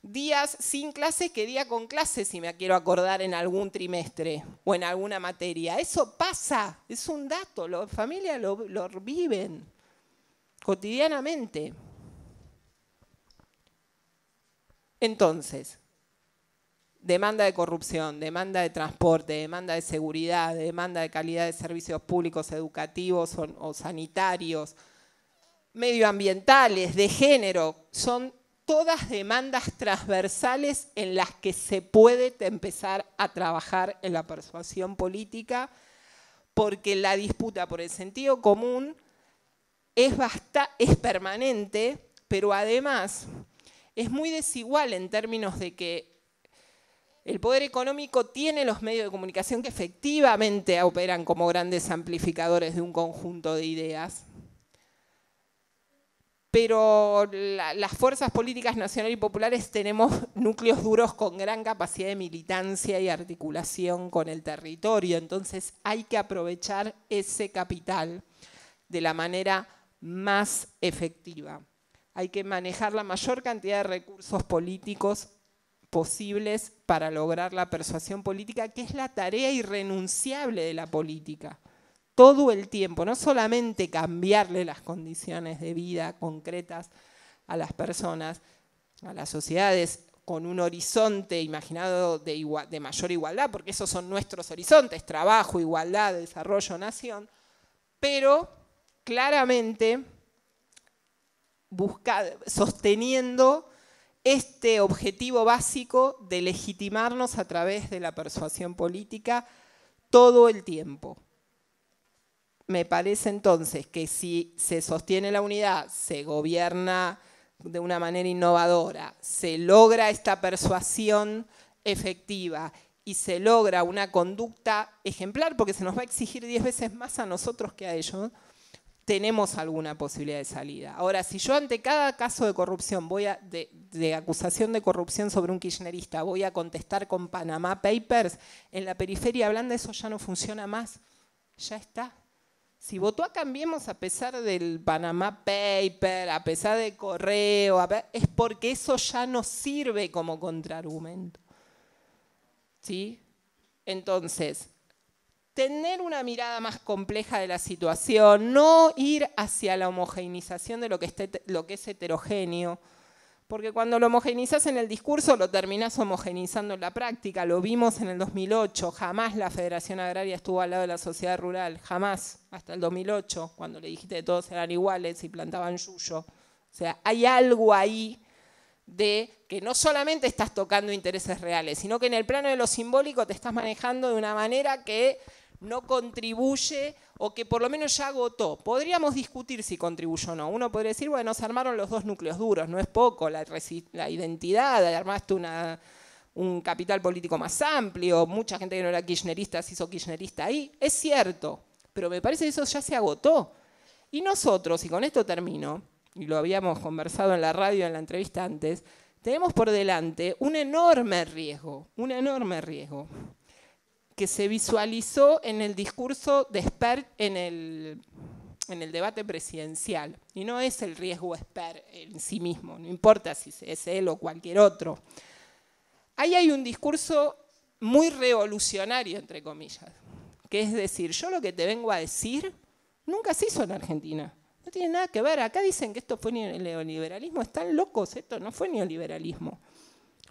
días sin clases que día con clases, si me quiero acordar en algún trimestre o en alguna materia. Eso pasa, es un dato, las familias lo, lo viven cotidianamente. Entonces, demanda de corrupción, demanda de transporte, demanda de seguridad, demanda de calidad de servicios públicos educativos o, sanitarios, medioambientales, de género, son todas demandas transversales en las que se puede empezar a trabajar en la persuasión política, porque la disputa por el sentido común es permanente, pero además es muy desigual en términos de que el poder económico tiene los medios de comunicación que efectivamente operan como grandes amplificadores de un conjunto de ideas, pero las fuerzas políticas nacionales y populares tenemos núcleos duros con gran capacidad de militancia y articulación con el territorio, entonces hay que aprovechar ese capital de la manera más efectiva hay que manejar la mayor cantidad de recursos políticos posibles para lograr la persuasión política, que es la tarea irrenunciable de la política. Todo el tiempo, no solamente cambiarle las condiciones de vida concretas a las personas, a las sociedades, con un horizonte imaginado de, de mayor igualdad, porque esos son nuestros horizontes, trabajo, igualdad, desarrollo, nación, pero claramente sosteniendo este objetivo básico de legitimarnos a través de la persuasión política todo el tiempo. Me parece entonces que si se sostiene la unidad, se gobierna de una manera innovadora, se logra esta persuasión efectiva y se logra una conducta ejemplar, porque se nos va a exigir diez veces más a nosotros que a ellos, tenemos alguna posibilidad de salida. Ahora, si yo ante cada caso de corrupción, voy a, de, acusación de corrupción sobre un kirchnerista, voy a contestar con Panamá Papers, en la periferia de eso ya no funciona más, ya está. Si votó a Cambiemos a pesar del Panamá Paper, a pesar de correo, es porque eso ya no sirve como contraargumento. ¿Sí? Entonces, tener una mirada más compleja de la situación, no ir hacia la homogenización de lo que, es heterogéneo, porque cuando lo homogeneizas en el discurso lo terminas homogenizando en la práctica, lo vimos en el 2008, jamás la Federación Agraria estuvo al lado de la sociedad rural, jamás, hasta el 2008, cuando le dijiste que todos eran iguales y plantaban yuyo. O sea, hay algo ahí de que no solamente estás tocando intereses reales, sino que en el plano de lo simbólico te estás manejando de una manera que no contribuye o que por lo menos ya agotó. Podríamos discutir si contribuyó o no. Uno podría decir, bueno, se armaron los dos núcleos duros, no es poco, la, identidad, armaste un capital político más amplio, mucha gente que no era kirchnerista se hizo kirchnerista ahí, es cierto, pero me parece que eso ya se agotó. Y nosotros, y con esto termino, y lo habíamos conversado en la radio en la entrevista antes, tenemos por delante un enorme riesgo, un enorme riesgo, que se visualizó en el discurso de Sper en el, en el debate presidencial. Y no es el riesgo Sper en sí mismo, no importa si es él o cualquier otro. Ahí hay un discurso muy revolucionario, entre comillas, que es decir, yo lo que te vengo a decir nunca se hizo en Argentina. No tiene nada que ver. Acá dicen que esto fue neoliberalismo. Están locos, esto no fue neoliberalismo.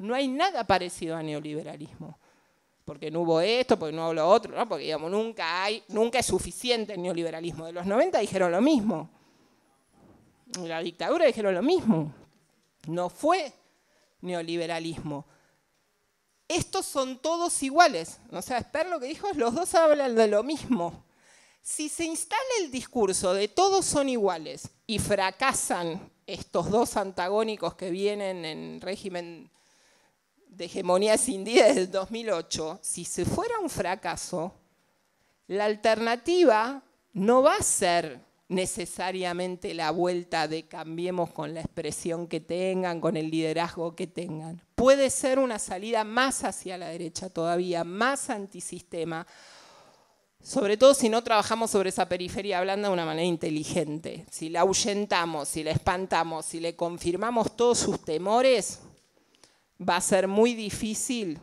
No hay nada parecido a neoliberalismo porque no hubo esto, porque no hablo otro, ¿no? porque digamos, nunca hay, nunca es suficiente el neoliberalismo. De los 90 dijeron lo mismo. la dictadura dijeron lo mismo. No fue neoliberalismo. Estos son todos iguales. O sea, espera lo que dijo es los dos hablan de lo mismo. Si se instala el discurso de todos son iguales y fracasan estos dos antagónicos que vienen en régimen de hegemonía día desde el 2008, si se fuera un fracaso, la alternativa no va a ser necesariamente la vuelta de cambiemos con la expresión que tengan, con el liderazgo que tengan. Puede ser una salida más hacia la derecha todavía, más antisistema, sobre todo si no trabajamos sobre esa periferia blanda de una manera inteligente. Si la ahuyentamos, si la espantamos, si le confirmamos todos sus temores, va a ser muy difícil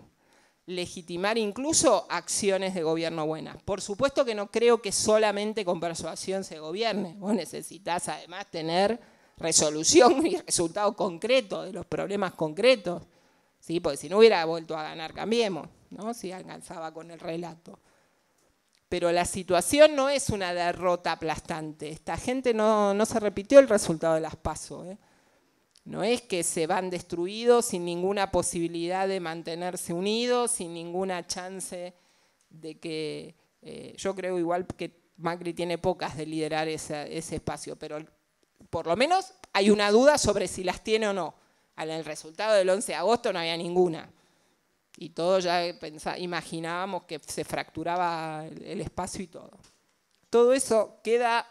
legitimar incluso acciones de gobierno buenas. Por supuesto que no creo que solamente con persuasión se gobierne. Vos necesitas además tener resolución y resultado concreto de los problemas concretos. ¿sí? Porque si no hubiera vuelto a ganar, cambiemos, ¿no? si alcanzaba con el relato. Pero la situación no es una derrota aplastante. Esta gente no, se repitió el resultado de las pasos. ¿eh? No es que se van destruidos sin ninguna posibilidad de mantenerse unidos, sin ninguna chance de que... Eh, yo creo igual que Macri tiene pocas de liderar ese espacio, pero por lo menos hay una duda sobre si las tiene o no. En el resultado del 11 de agosto no había ninguna. Y todos ya imaginábamos que se fracturaba el espacio y todo. Todo eso queda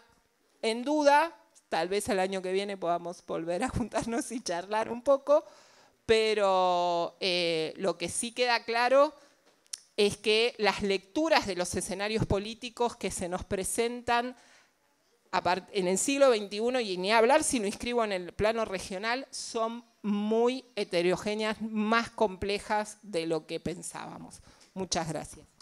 en duda Tal vez el año que viene podamos volver a juntarnos y charlar un poco, pero eh, lo que sí queda claro es que las lecturas de los escenarios políticos que se nos presentan en el siglo XXI, y ni hablar si lo inscribo en el plano regional, son muy heterogéneas, más complejas de lo que pensábamos. Muchas gracias.